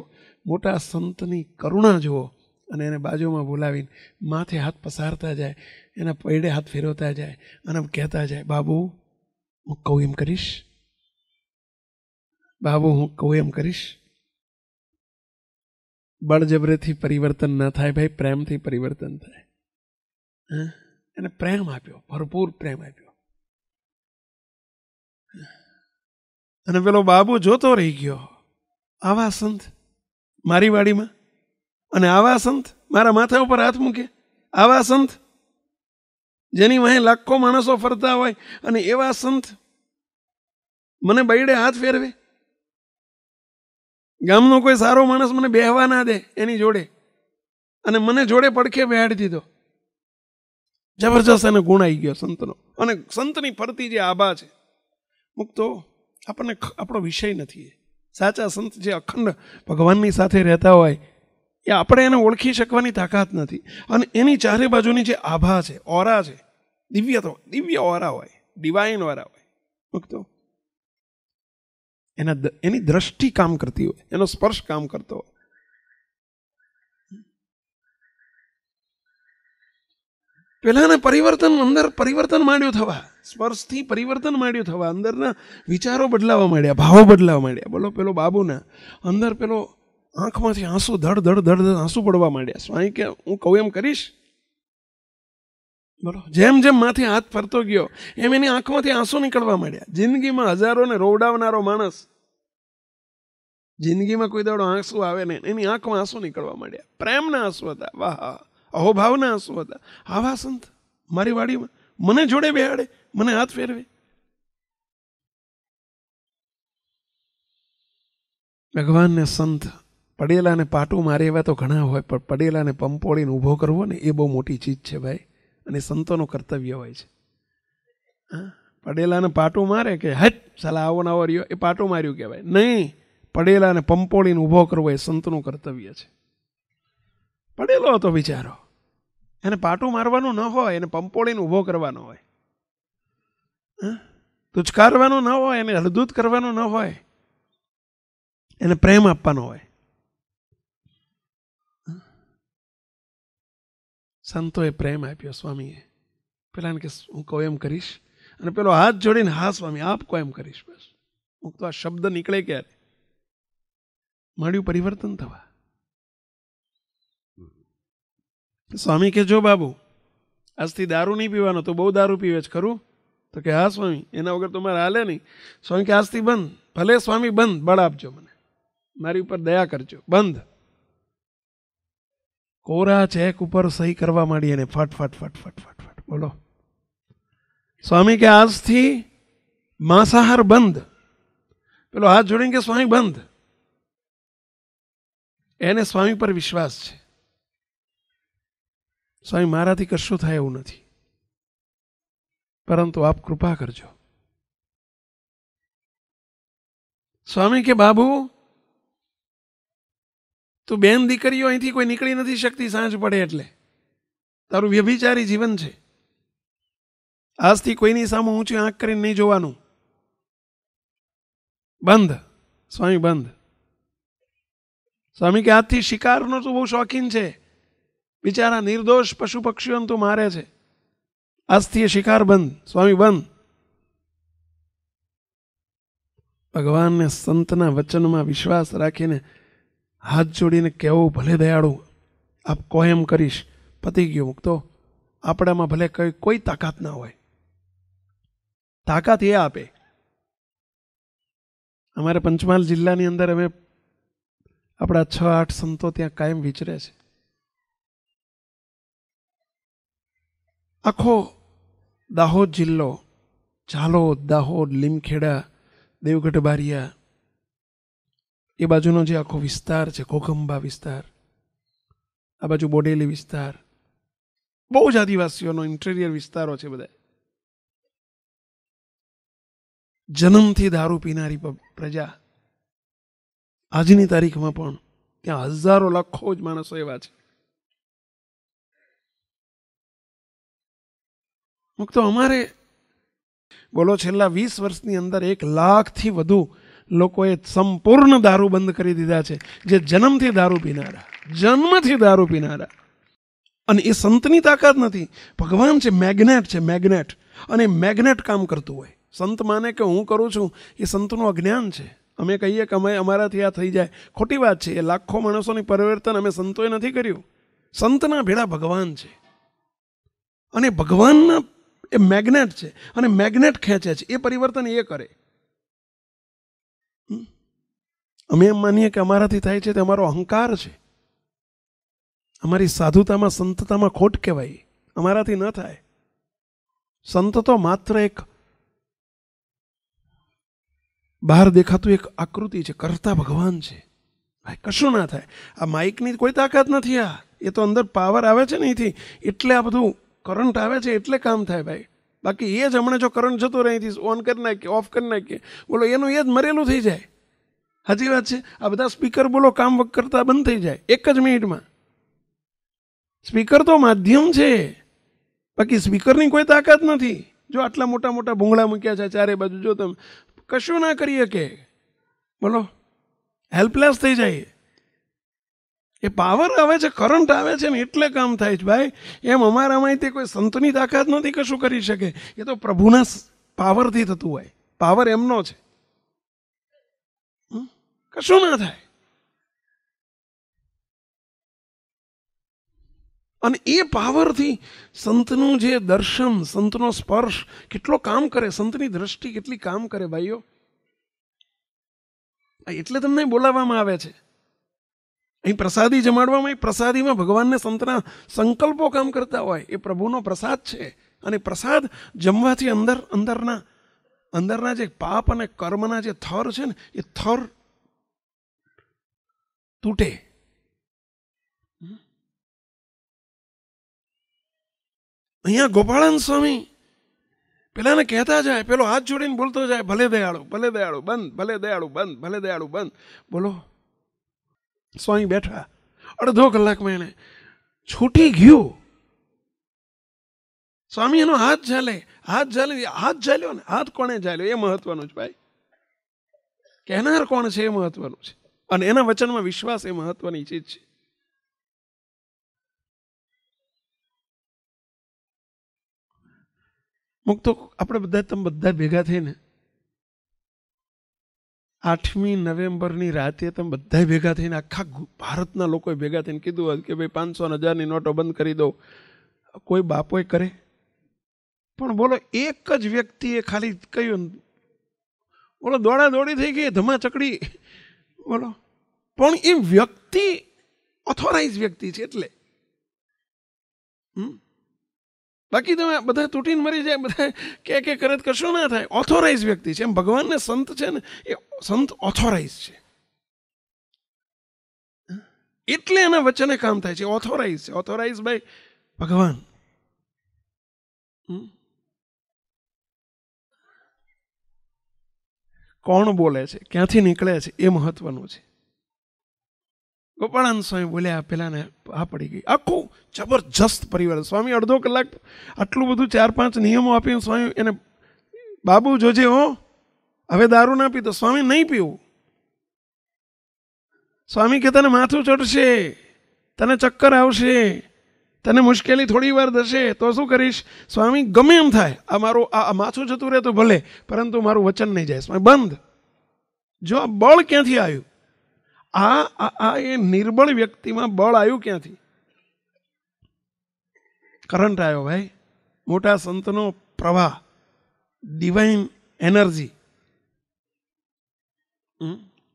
મોટા સંતની કરુણા જુઓ અને એને બાજુમાં બોલાવીને માથે હાથ પસારતા જાય એના પૈડે હાથ ફેરવતા જાય અને કહેતા જાય બાબુ હું કહું એમ કરીશ બાબુ હું કહું એમ કરીશ બળજબરેથી પરિવર્તન ન થાય ભાઈ પ્રેમથી પરિવર્તન થાય હા એને પ્રેમ આપ્યો ભરપૂર પ્રેમ આપ્યો અને પેલો બાબુ જોતો રહી ગયો આવા સંત મારી વાડીમાં અને આવા સંત મારા માથા ઉપર હાથ મૂકે આવા સંત જેની વાહે લાખો માણસો ફરતા હોય અને એવા સંત મને બૈડે હાથ ફેરવે ગામનો કોઈ સારો માણસ મને બેહવા ના દે એની જોડે અને મને જોડે પડખે બેહાડી દીધો જબરજસ્ત એને ગુણ આવી ગયો સંતનો અને સંતની ફરતી જે આભા છે મુક્તો આપણને આપણો વિષય નથી સાચા સંત જે અખંડ ભગવાનની સાથે રહેતા હોય એ આપણે એને ઓળખી શકવાની તાકાત નથી અને એની ચારે બાજુની જે આભા છે ઓરા છે દિવ્ય તો દિવ્ય ઓરા હોય ડિવાઇન ઓરા હોય મુક્તો એના એની દ્રષ્ટિ કામ કરતી હોય એનો સ્પર્શ કામ કરતો હોય પહેલાંને પરિવર્તન અંદર પરિવર્તન માંડ્યું થવા સ્પર્શથી પરિવર્તન માંડ્યું થવા અંદરના વિચારો બદલાવા માંડ્યા ભાવો બદલાવા માંડ્યા બોલો પેલો બાબુના અંદર પેલો આંખમાંથી આંસુ ધડ ધડ ધડ ધડ આંસુ પડવા માંડ્યા સ્વામી કે હું કહું એમ કરીશ બોલો જેમ જેમ માથે હાથ ફરતો ગયો એમ એની આંખમાંથી આંસુ નીકળવા માંડ્યા જિંદગીમાં હજારોને રોવડાવનારો માણસ જિંદગીમાં કોઈ દાડો આંસુ આવે ને એની આંખમાં આંસુ નીકળવા માંડ્યા પ્રેમના આંસુ હતા વાહ અહોભાવના આંસુ હતા આવા સંત મારી વાડીમાં મને જોડે બેહાડે મને હાથ ફેરવે ભગવાનને સંત પડેલાને પાટું મારે એવા તો ઘણા હોય પણ પડેલાને પંપોળીને ઊભો કરવો ને એ બહુ મોટી ચીજ છે ભાઈ અને સંતોનું કર્તવ્ય હોય છે પડેલાને પાટું મારે કે હટ સાલા આવો આવો રહ્યો એ પાટું માર્યું કહેવાય નહીં પડેલાને પંપોળીને ઊભો કરવો એ સંતનું કર્તવ્ય છે પડેલો હતો વિચારો એને પાટું મારવાનું ન હોય એને પંપોળીને ઊભો કરવાનો હોય તુચકારવાનું ન હોય એને હળદૂત કરવાનું ન હોય એને પ્રેમ આપવાનો હોય સંતોએ પ્રેમ આપ્યો સ્વામીએ પેલા કે હું કહું એમ કરીશ અને પેલો હાથ જોડીને હા સ્વામી આપ કહો એમ કરીશ બસ હું તો આ શબ્દ નીકળે ક્યારે માંડ્યું પરિવર્તન થવા સ્વામી કે જો બાબુ આજથી દારૂ નહીં પીવાનો તો બહુ દારૂ પીવે છે ખરું તો કે હા સ્વામી એના વગર તો મારે હાલે નહીં સ્વામી કે આજથી બંધ ભલે સ્વામી બંધ બળ આપજો મને મારી ઉપર દયા કરજો બંધ કોરા ચેક ઉપર સહી કરવા માંડી અને ફટ ફટ ફટ ફટ ફટ ફટ બોલો સ્વામી કે આજથી માંસાહાર બંધ પેલો હાથ જોડીને કે સ્વામી બંધ એને સ્વામી પર વિશ્વાસ છે સ્વામી મારાથી કશું થાય એવું નથી પરંતુ આપ કૃપા કરજો સ્વામી કે બાબુ તો બેન દીકરીઓ અહીંથી કોઈ નીકળી નથી શકતી સાંજ પડે એટલે તારું વ્યભિચારી જીવન છે આજથી કોઈની સામે ઊંચી આંખ કરીને નહીં જોવાનું બંધ સ્વામી બંધ સ્વામી કે આજથી શિકારનો તો બહુ શોખીન છે બિચારા નિર્દોષ પશુ પક્ષીઓને તો મારે છે આજથી શિકાર બંધ સ્વામી બંધ ભગવાનને સંતના વચનમાં વિશ્વાસ રાખીને હાથ જોડીને કહેવું ભલે દયાળુ આપ કહો કરીશ પતી ગયું તો આપણામાં ભલે કઈ કોઈ તાકાત ના હોય તાકાત એ આપે અમારે પંચમહાલ જિલ્લાની અંદર હવે આપણા છ આઠ સંતો ત્યાં કાયમ વિચરે છે આખો દાહોદ જિલ્લો ઝાલોદ દાહોદ લીમખેડા દેવગઢ બારિયા એ બાજુનો જે આખો વિસ્તાર છે કોકંબા વિસ્તાર આ બાજુ બોડેલી વિસ્તાર બહુ જ આદિવાસીઓનો ઇન્ટેરિયર વિસ્તારો છે બધા જન્મથી દારૂ પીનારી પ્રજા આજની તારીખમાં પણ ત્યાં હજારો લાખો જ માણસો એવા છે અમારે બોલો છેલ્લા વીસ વર્ષની અંદર એક લાખથી વધુ લોકોએ સંપૂર્ણ દારૂ બંધ કરી દીધા છે જે જન્મથી દારૂ પીનારા જન્મથી દારૂ પીનારા અને એ સંતની તાકાત નથી ભગવાન છે મેગ્નેટ છે મેગ્નેટ અને મેગ્નેટ કામ કરતું હોય સંત માને કે હું કરું છું એ સંતનું અજ્ઞાન છે અમે કહીએ કે અમે અમારાથી આ થઈ જાય ખોટી વાત છે એ લાખો માણસોની પરિવર્તન અમે સંતોએ નથી કર્યું સંતના ભેળા ભગવાન છે અને ભગવાનના એ મેગ્નેટ છે અને મેગ્નેટ ખેંચે છે એ પરિવર્તન એ કરે અમે એમ માનીએ કે અમારાથી થાય છે તે અમારો અહંકાર છે અમારી સાધુતામાં સંતતામાં ખોટ કહેવાય અમારાથી ન થાય સંત તો માત્ર એક બહાર દેખાતું એક આકૃતિ છે કરતા ભગવાન છે ભાઈ કશું ના થાય આ માઇકની કોઈ તાકાત નથી આ એ તો અંદર પાવર આવે છે નહીંથી એટલે આ બધું કરંટ આવે છે એટલે કામ થાય ભાઈ બાકી એ જ હમણાં જો કરંટ જતો રહીથી ઓન કરી નાખીએ ઓફ કરી નાખીએ બોલો એનું એ જ મરેલું થઈ જાય સાચી વાત છે આ બધા સ્પીકર બોલો કામ કરતા બંધ થઈ જાય એક જ મિનિટમાં સ્પીકર તો માધ્યમ છે બાકી સ્પીકરની કોઈ તાકાત નથી જો આટલા મોટા મોટા ભૂંગળા મૂક્યા છે ચારે બાજુ જો તમે કશું ના કરી શકે બોલો હેલ્પલેસ થઈ જાય એ પાવર આવે છે કરંટ આવે છે ને એટલે કામ થાય છે ભાઈ એમ અમારામાં તે કોઈ સંતની તાકાત નથી કશું કરી શકે એ તો પ્રભુના પાવરથી થતું હોય પાવર એમનો છે કશું ના થાય અને એ પાવરથી સંતનું જે દર્શન સંતનો સ્પર્શ કેટલો કામ કરે સંતની દ્રષ્ટિ કેટલી કામ કરે ભાઈઓ એટલે તમને બોલાવવામાં આવે છે અહીં પ્રસાદી જમાડવામાં એ પ્રસાદીમાં ભગવાનને સંતના સંકલ્પો કામ કરતા હોય એ પ્રભુનો પ્રસાદ છે અને પ્રસાદ જમવાથી અંદર અંદરના અંદરના જે પાપ અને કર્મના જે થર છે ને એ થર તૂટે અહીંયા ગોપાળાન સ્વામી પેલાને કહેતા જાય પેલો હાથ જોડીને બોલતો જાય ભલે દયાળુ ભલે દયાળુ બંધ ભલે દયાળુ બંધ ભલે દયાળુ બંધ બોલો સ્વામી બેઠા અડધો કલાકમાં એને છૂટી ગયું સ્વામી એનો હાથ ઝાલે હાથ ઝાલે હાથ ઝાલ્યો ને હાથ કોણે ઝાલ્યો એ મહત્વનું છે ભાઈ કહેનાર કોણ છે એ મહત્વનું છે અને એના વચનમાં વિશ્વાસ એ મહત્વની ચીજ છે મુક તો આપણે બધા તમે બધા ભેગા થઈને આઠમી નવેમ્બરની રાતે તમે બધા ભેગા થઈને આખા ભારતના લોકોએ ભેગા થઈને કીધું હતું કે ભાઈ પાંચસો હજારની નોટો બંધ કરી દો કોઈ બાપોએ કરે પણ બોલો એક જ વ્યક્તિએ ખાલી કહ્યું બોલો દોડા દોડી થઈ ગઈ ધમા ચકડી બોલો પણ એ વ્યક્તિ ઓથોરાઇઝ વ્યક્તિ છે એટલે બાકી તમે બધા તૂટીને મરી જાય બધા કે કે કરત કશું ના થાય ઓથોરાઇઝ વ્યક્તિ છે એમ ભગવાનને સંત છે ને એ સંત ઓથોરાઇઝ છે એટલે એના વચને કામ થાય છે ઓથોરાઇઝ છે ઓથોરાઇઝ બાય ભગવાન કોણ બોલે છે ક્યાંથી નીકળે છે એ મહત્વનું છે ગોપાળાનંદ સ્વામી બોલ્યા પેલાને આ પડી ગઈ આખું જબરજસ્ત પરિવાર સ્વામી અડધો કલાક આટલું બધું ચાર પાંચ નિયમો આપીને સ્વામી એને બાબુ જોજે હો હવે દારૂ ના પીતો સ્વામી નહીં પીવું સ્વામી કે તને માથું ચડશે તને ચક્કર આવશે તને મુશ્કેલી થોડી વાર થશે તો શું કરીશ સ્વામી ગમે એમ થાય આ મારું આ માથું જતું રહેતું ભલે પરંતુ મારું વચન નહીં જાય સ્વામી બંધ જો આ બળ ક્યાંથી આવ્યું આ આ એ નિર્બળ વ્યક્તિમાં બળ આવ્યું ક્યાંથી કરંટ આવ્યો ભાઈ મોટા સંતનો પ્રવાહ ડિવાઇન એનર્જી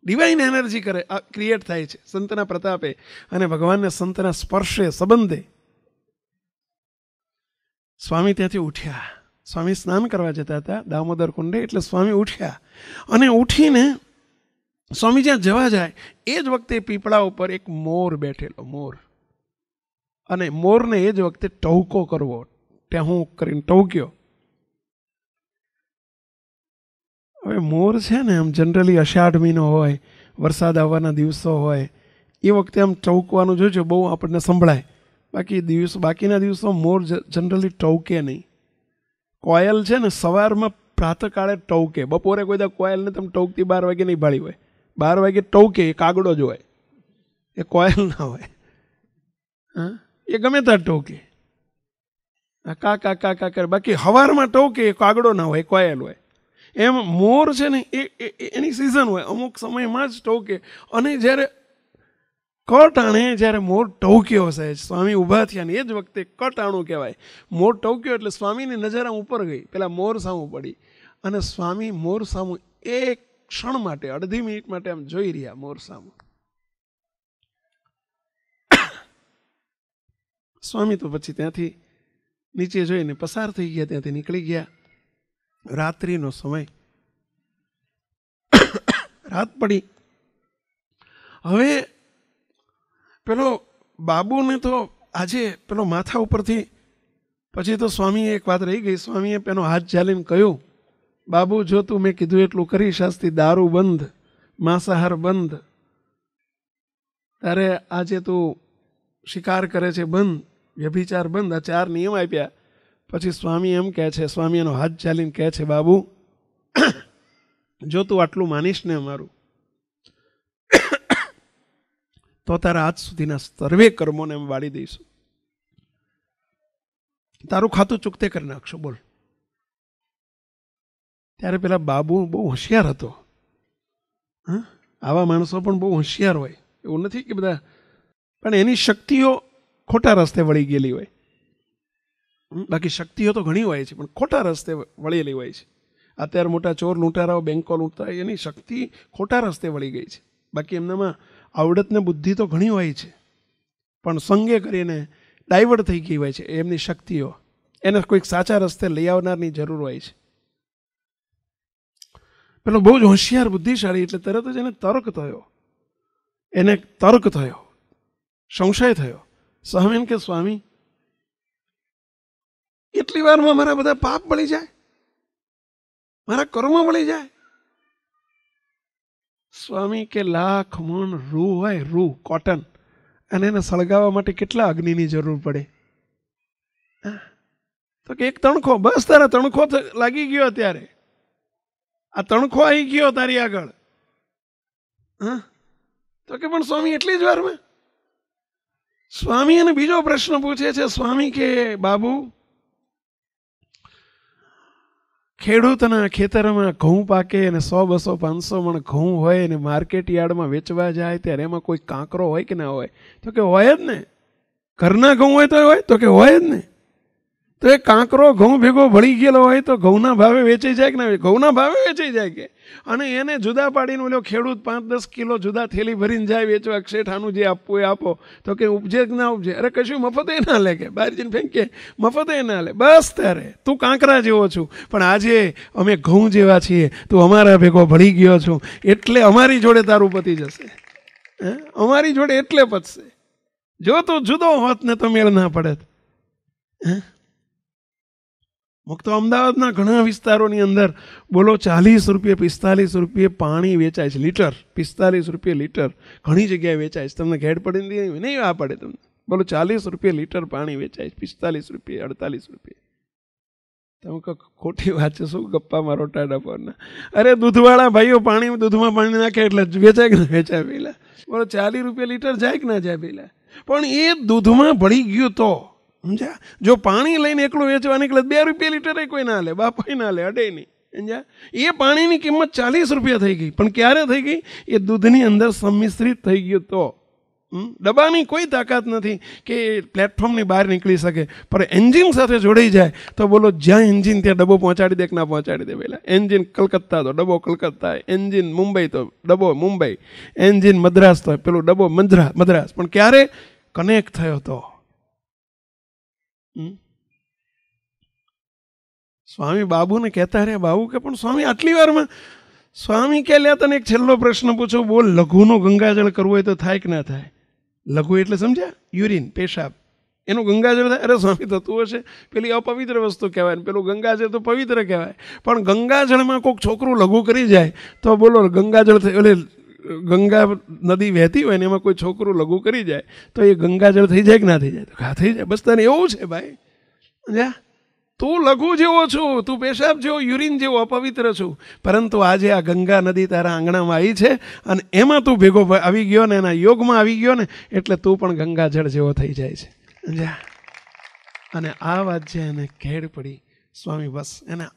ડિવાઇન એનર્જી કરે આ ક્રિએટ થાય છે સંતના પ્રતાપે અને ભગવાનને સંતના સ્પર્શે સંબંધે સ્વામી ત્યાંથી ઉઠ્યા સ્વામી સ્નાન કરવા જતા હતા દામોદર કુંડે એટલે સ્વામી ઉઠ્યા અને ઉઠીને સ્વામી જ્યાં જવા જાય એ જ વખતે પીપળા ઉપર એક મોર બેઠેલો મોર અને મોરને એ જ વખતે ટહુકો કરવો ત્યાં હું કરીને ટહુક્યો હવે મોર છે ને આમ જનરલી અષાઢ મહિનો હોય વરસાદ આવવાના દિવસો હોય એ વખતે આમ ટહુકવાનું જોજો બહુ આપણને સંભળાય બાકી દિવસ બાકીના દિવસો મોર જનરલી ટહુકે નહીં કોયલ છે ને સવારમાં પ્રાતકાળે ટહુકે બપોરે કોઈ દા કોયલને તમે ટહુકથી બાર વાગે નહીં ભાળી હોય બાર વાગે ટોકે એ કાગડો જોવાય એ કોયલ ના હોય હા એ ગમે ત્યાં ટોકે કા કા કા કા કરે બાકી હવારમાં ટોકે એ કાગડો ના હોય કોયલ હોય એમ મોર છે ને એ એની સિઝન હોય અમુક સમયમાં જ ટોકે અને જ્યારે કટાણે જ્યારે મોર ટવક્યો સાહેબ સ્વામી ઊભા થયા ને એ જ વખતે કટાણું કહેવાય મોર ટવક્યો એટલે સ્વામીની નજર ઉપર ગઈ પેલા મોર સામું પડી અને સ્વામી મોર સામું એક ક્ષણ માટે અડધી મિનિટ માટે આમ જોઈ રહ્યા મોરસામાં સ્વામી તો પછી ત્યાંથી નીચે જોઈને પસાર થઈ ગયા ત્યાંથી નીકળી ગયા રાત્રિનો સમય રાત પડી હવે પેલો બાબુને તો આજે પેલો માથા ઉપરથી પછી તો સ્વામીએ એક વાત રહી ગઈ સ્વામીએ પેલો હાથ ઝાલીને કહ્યું બાબુ જો તું મેં કીધું એટલું કરીશ શાસ્તી દારૂ બંધ માંસાહાર બંધ તારે આજે તું શિકાર કરે છે બંધ વ્યભિચાર બંધ આ ચાર નિયમ આપ્યા પછી સ્વામી એમ કહે છે સ્વામી એનો હાથ ચાલીને કહે છે બાબુ જો તું આટલું માનીશ ને અમારું તો તારા આજ સુધીના સર્વે કર્મોને અમે વાળી દઈશું તારું ખાતું ચૂકતે કરી નાખશું બોલ ત્યારે પેલા બાબુ બહુ હોશિયાર હતો હા આવા માણસો પણ બહુ હોશિયાર હોય એવું નથી કે બધા પણ એની શક્તિઓ ખોટા રસ્તે વળી ગયેલી હોય બાકી શક્તિઓ તો ઘણી હોય છે પણ ખોટા રસ્તે વળેલી હોય છે અત્યારે મોટા ચોર લૂંટારાઓ બેંકો લૂંટતા એની શક્તિ ખોટા રસ્તે વળી ગઈ છે બાકી એમનામાં આવડતને બુદ્ધિ તો ઘણી હોય છે પણ સંગે કરીને ડાયવર્ટ થઈ ગઈ હોય છે એમની શક્તિઓ એને કોઈક સાચા રસ્તે લઈ આવનારની જરૂર હોય છે પેલો બહુ જ હોશિયાર બુદ્ધિશાળી એટલે તરત જ એને તર્ક થયો એને તર્ક થયો સંશય થયો સહમેન કે સ્વામી કેટલી વારમાં મારા બધા પાપ મળી જાય મારા કર્મ મળી જાય સ્વામી કે લાખ મણ રૂ હોય રૂ કોટન અને એને સળગાવવા માટે કેટલા અગ્નિની જરૂર પડે તો કે એક તણખો બસ તારા તણખો લાગી ગયો અત્યારે આ તણખો આવી ગયો તારી આગળ હા તો કે પણ સ્વામી એટલી જ વારમાં સ્વામી અને બીજો પ્રશ્ન પૂછે છે સ્વામી કે બાબુ ખેડૂતના ખેતરમાં ઘઉં પાકે અને સો બસો પાંચસો મણ ઘઉં હોય અને માર્કેટ યાર્ડમાં વેચવા જાય ત્યારે એમાં કોઈ કાંકરો હોય કે ના હોય તો કે હોય જ ને ઘરના ઘઉં હોય તો હોય તો કે હોય જ ને તો એ કાંકરો ઘઉં ભેગો ભળી ગયેલો હોય તો ઘઉંના ભાવે વેચી જાય કે ના ઘઉંના ભાવે વેચી જાય કે અને એને જુદા પાડીને ઓલો ખેડૂત પાંચ દસ કિલો જુદા થેલી ભરીને જાય વેચો અક્ષેઠાનું જે આપવું એ આપો તો કે ઉપજે કે ના ઉપજે અરે કશું મફતે ના લે કે બહાર જઈને ફેંકે મફતે ના લે બસ ત્યારે તું કાંકરા જેવો છું પણ આજે અમે ઘઉં જેવા છીએ તું અમારા ભેગો ભળી ગયો છું એટલે અમારી જોડે તારું પતી જશે હે અમારી જોડે એટલે પતશે જો તું જુદો હોત ને તો મેળ ના પડે હે હું તો અમદાવાદના ઘણા વિસ્તારોની અંદર બોલો ચાલીસ રૂપિયે પિસ્તાલીસ રૂપિયે પાણી વેચાય છે લીટર પિસ્તાલીસ રૂપિયે લીટર ઘણી જગ્યાએ વેચાય છે તમને ઘેડ પડી નહીં આ પડે તમને બોલો ચાલીસ રૂપિયે લીટર પાણી વેચાય છે પિસ્તાલીસ રૂપિયે અડતાલીસ રૂપિયે તમે કહો ખોટી વાત છે શું ગપ્પા મારો ટાટા પરના અરે દૂધવાળા ભાઈઓ પાણી દૂધમાં પાણી નાખે એટલે વેચાય કે ના વેચાય પેલા બોલો ચાલીસ રૂપિયા લીટર જાય કે ના જાય પેલા પણ એ દૂધમાં ભળી ગયું તો સમજ્યા જો પાણી લઈને એકલું વેચવા નીકળે બે રૂપિયા લીટરે કોઈ ના લે બાપા ના લે અડે નહીં સમજ્યા એ પાણીની કિંમત ચાલીસ રૂપિયા થઈ ગઈ પણ ક્યારે થઈ ગઈ એ દૂધની અંદર સંમિશ્રિત થઈ ગયું તો ડબ્બાની કોઈ તાકાત નથી કે પ્લેટફોર્મની બહાર નીકળી શકે પણ એન્જિન સાથે જોડાઈ જાય તો બોલો જ્યાં એન્જિન ત્યાં ડબ્બો પહોંચાડી દે કે ના પહોંચાડી દે પહેલાં એન્જિન કલકત્તા તો ડબ્બો કલકત્તા એન્જિન મુંબઈ તો ડબ્બો મુંબઈ એન્જિન મદ્રાસ તો પેલો ડબ્બો મદ્રાસ મદ્રાસ પણ ક્યારે કનેક્ટ થયો તો સ્વામી બાબુને કહેતા રહ્યા બાબુ કે પણ સ્વામી આટલી વારમાં સ્વામી કે લ્યા તને એક છેલ્લો પ્રશ્ન પૂછો બોલ લઘુનો ગંગાજળ કરવું હોય તો થાય કે ના થાય લઘુ એટલે સમજ્યા યુરિન પેશાબ એનું ગંગાજળ થાય અરે સ્વામી થતું હશે પેલી અપવિત્ર વસ્તુ કહેવાય પેલું ગંગાજળ તો પવિત્ર કહેવાય પણ ગંગાજળમાં કોઈક છોકરું લઘુ કરી જાય તો બોલો ગંગાજળ થઈ એટલે ગંગા નદી વહેતી હોય ને એમાં કોઈ છોકરું લઘુ કરી જાય તો એ ગંગાજળ થઈ જાય કે ના થઈ જાય તો હા થઈ જાય બસ તને એવું છે ભાઈ જા તું લઘુ જેવો છું તું પેશાબ જેવો યુરિન જેવો અપવિત્ર છું પરંતુ આજે આ ગંગા નદી તારા આંગણામાં આવી છે અને એમાં તું ભેગો આવી ગયો ને એના યોગમાં આવી ગયો ને એટલે તું પણ ગંગાજળ જેવો થઈ જાય છે જા અને આ વાત છે એને ખેડ પડી સ્વામી બસ એના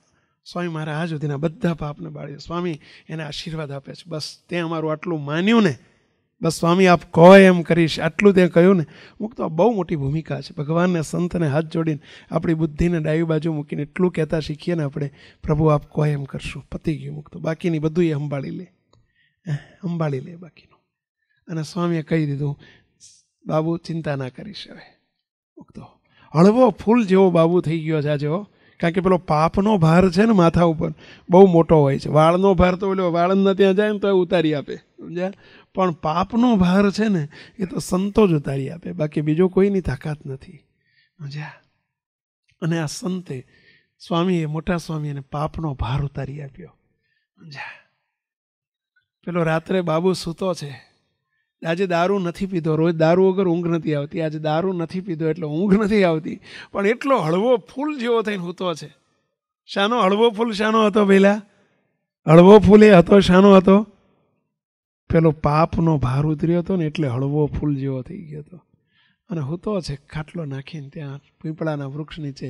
સ્વામી મારા આ સુધીના બધા પાપને બાળ્યો સ્વામી એને આશીર્વાદ આપે છે બસ તે અમારું આટલું માન્યું ને બસ સ્વામી આપ કહો એમ કરીશ આટલું તે કહ્યું ને મુક તો આ બહુ મોટી ભૂમિકા છે ભગવાનને સંતને હાથ જોડીને આપણી બુદ્ધિને ડાયું બાજુ મૂકીને એટલું કહેતા શીખીએ ને આપણે પ્રભુ આપ કહો એમ કરશું પતી ગયું મુક તો બાકીની બધું એ સંભાળી લે સંભાળી લે બાકીનું અને સ્વામીએ કહી દીધું બાબુ ચિંતા ના કરીશ હવે મુક તો હળવો ફૂલ જેવો બાબુ થઈ ગયો છે આ જેવો કારણ કે પેલો પાપનો ભાર છે ને માથા ઉપર બહુ મોટો હોય છે વાળનો ભાર તો પેલો વાળંદના ત્યાં જાય ને તો ઉતારી આપે સમજ્યા પણ પાપનો ભાર છે ને એ તો સંતો જ ઉતારી આપે બાકી બીજો કોઈની તાકાત નથી સમજ્યા અને આ સંતે સ્વામીએ મોટા સ્વામીએ પાપનો ભાર ઉતારી આપ્યો સમજ્યા પેલો રાત્રે બાબુ સૂતો છે આજે દારૂ નથી પીધો રોજ દારૂ વગર ઊંઘ નથી આવતી આજે દારૂ નથી પીધો એટલે ઊંઘ નથી આવતી પણ એટલો હળવો ફૂલ જેવો થઈને હૂતો છે શાનો હળવો ફૂલ શાનો હતો પહેલાં હળવો ફૂલ એ હતો શાનો હતો પેલો પાપનો ભાર ઉતર્યો હતો ને એટલે હળવો ફૂલ જેવો થઈ ગયો હતો અને હૂતો છે ખાટલો નાખીને ત્યાં પીપળાના વૃક્ષ નીચે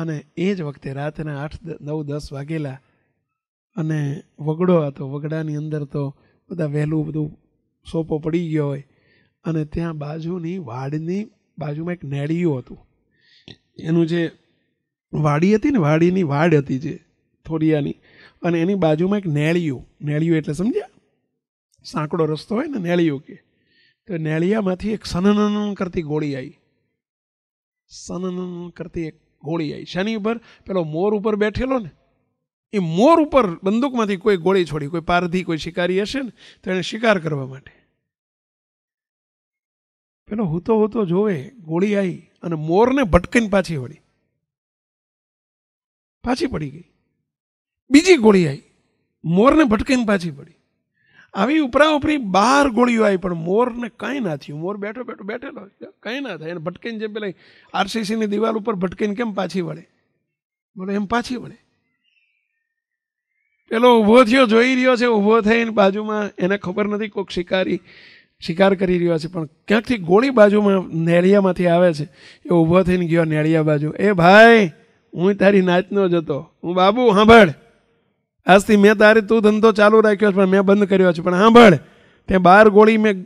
અને એ જ વખતે રાતના આઠ નવ દસ વાગેલા અને વગડો હતો વગડાની અંદર તો બધા વહેલું બધું સોપો પડી ગયો હોય અને ત્યાં બાજુની વાડની બાજુમાં એક નેડિયું હતું એનું જે વાડી હતી ને વાડીની વાડ હતી જે થોડિયાની અને એની બાજુમાં એક નેળિયું નેળિયું એટલે સમજ્યા સાંકડો રસ્તો હોય ને નેળિયું કે તો નેળિયામાંથી એક સનનન કરતી ગોળી આવી સનનન કરતી એક ગોળી આવી શની ઉપર પેલો મોર ઉપર બેઠેલો ને એ મોર ઉપર બંદૂકમાંથી કોઈ ગોળી છોડી કોઈ પારધી કોઈ શિકારી હશે ને તો એને શિકાર કરવા માટે પેલો હૂતો હૂતો જોવે ગોળી આવી અને મોરને ભટકીને પાછી વળી પાછી પડી ગઈ બીજી ગોળી આવી મોરને ભટકીને પાછી પડી આવી ઉપરા ઉપરી બાર ગોળીઓ આવી પણ મોરને કાંઈ ના થયું મોર બેઠો બેઠો બેઠેલો કંઈ ના થાય એને ભટકીને જેમ પેલા આરસીસીની દિવાલ ઉપર ભટકીને કેમ પાછી વળે બોલે એમ પાછી વળે પેલો ઊભો થયો જોઈ રહ્યો છે ઊભો થઈને બાજુમાં એને ખબર નથી કોઈક શિકારી શિકાર કરી રહ્યો છે પણ ક્યાંકથી ગોળી બાજુમાં નેળિયામાંથી આવે છે એ ઊભો થઈને ગયો નેળિયા બાજુ એ ભાઈ હું તારી નાચનો જ હતો હું બાબુ સાંભળ આજથી મેં તારે તું ધંધો ચાલુ રાખ્યો છે પણ મેં બંધ કર્યો છે પણ સાંભળ તે બાર ગોળી મેં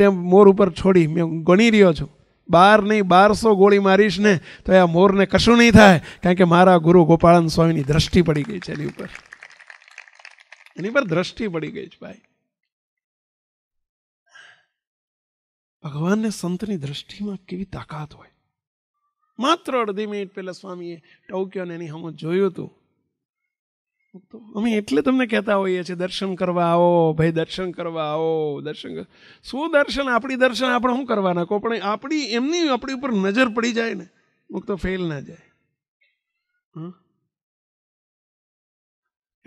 તે મોર ઉપર છોડી મેં ગણી રહ્યો છું બાર નહીં બારસો ગોળી મારીશ ને તો આ મોરને કશું નહીં થાય કારણ કે મારા ગુરુ ગોપાળન સ્વામીની દ્રષ્ટિ પડી ગઈ છે એની ઉપર એની પર દ્રષ્ટિ પડી ગઈ છે ભાઈ ભગવાનને સંતની દ્રષ્ટિમાં કેવી તાકાત હોય માત્ર અડધી મિનિટ પહેલા સ્વામીએ ટોક્યો ને એની હમ જોયું હતું અમે એટલે તમને કહેતા હોઈએ છીએ દર્શન કરવા આવો ભાઈ દર્શન કરવા આવો દર્શન શું દર્શન આપણી દર્શન આપણે શું કરવાના કો પણ આપણી એમની આપણી ઉપર નજર પડી જાય ને મુક્તો ફેલ ના જાય હા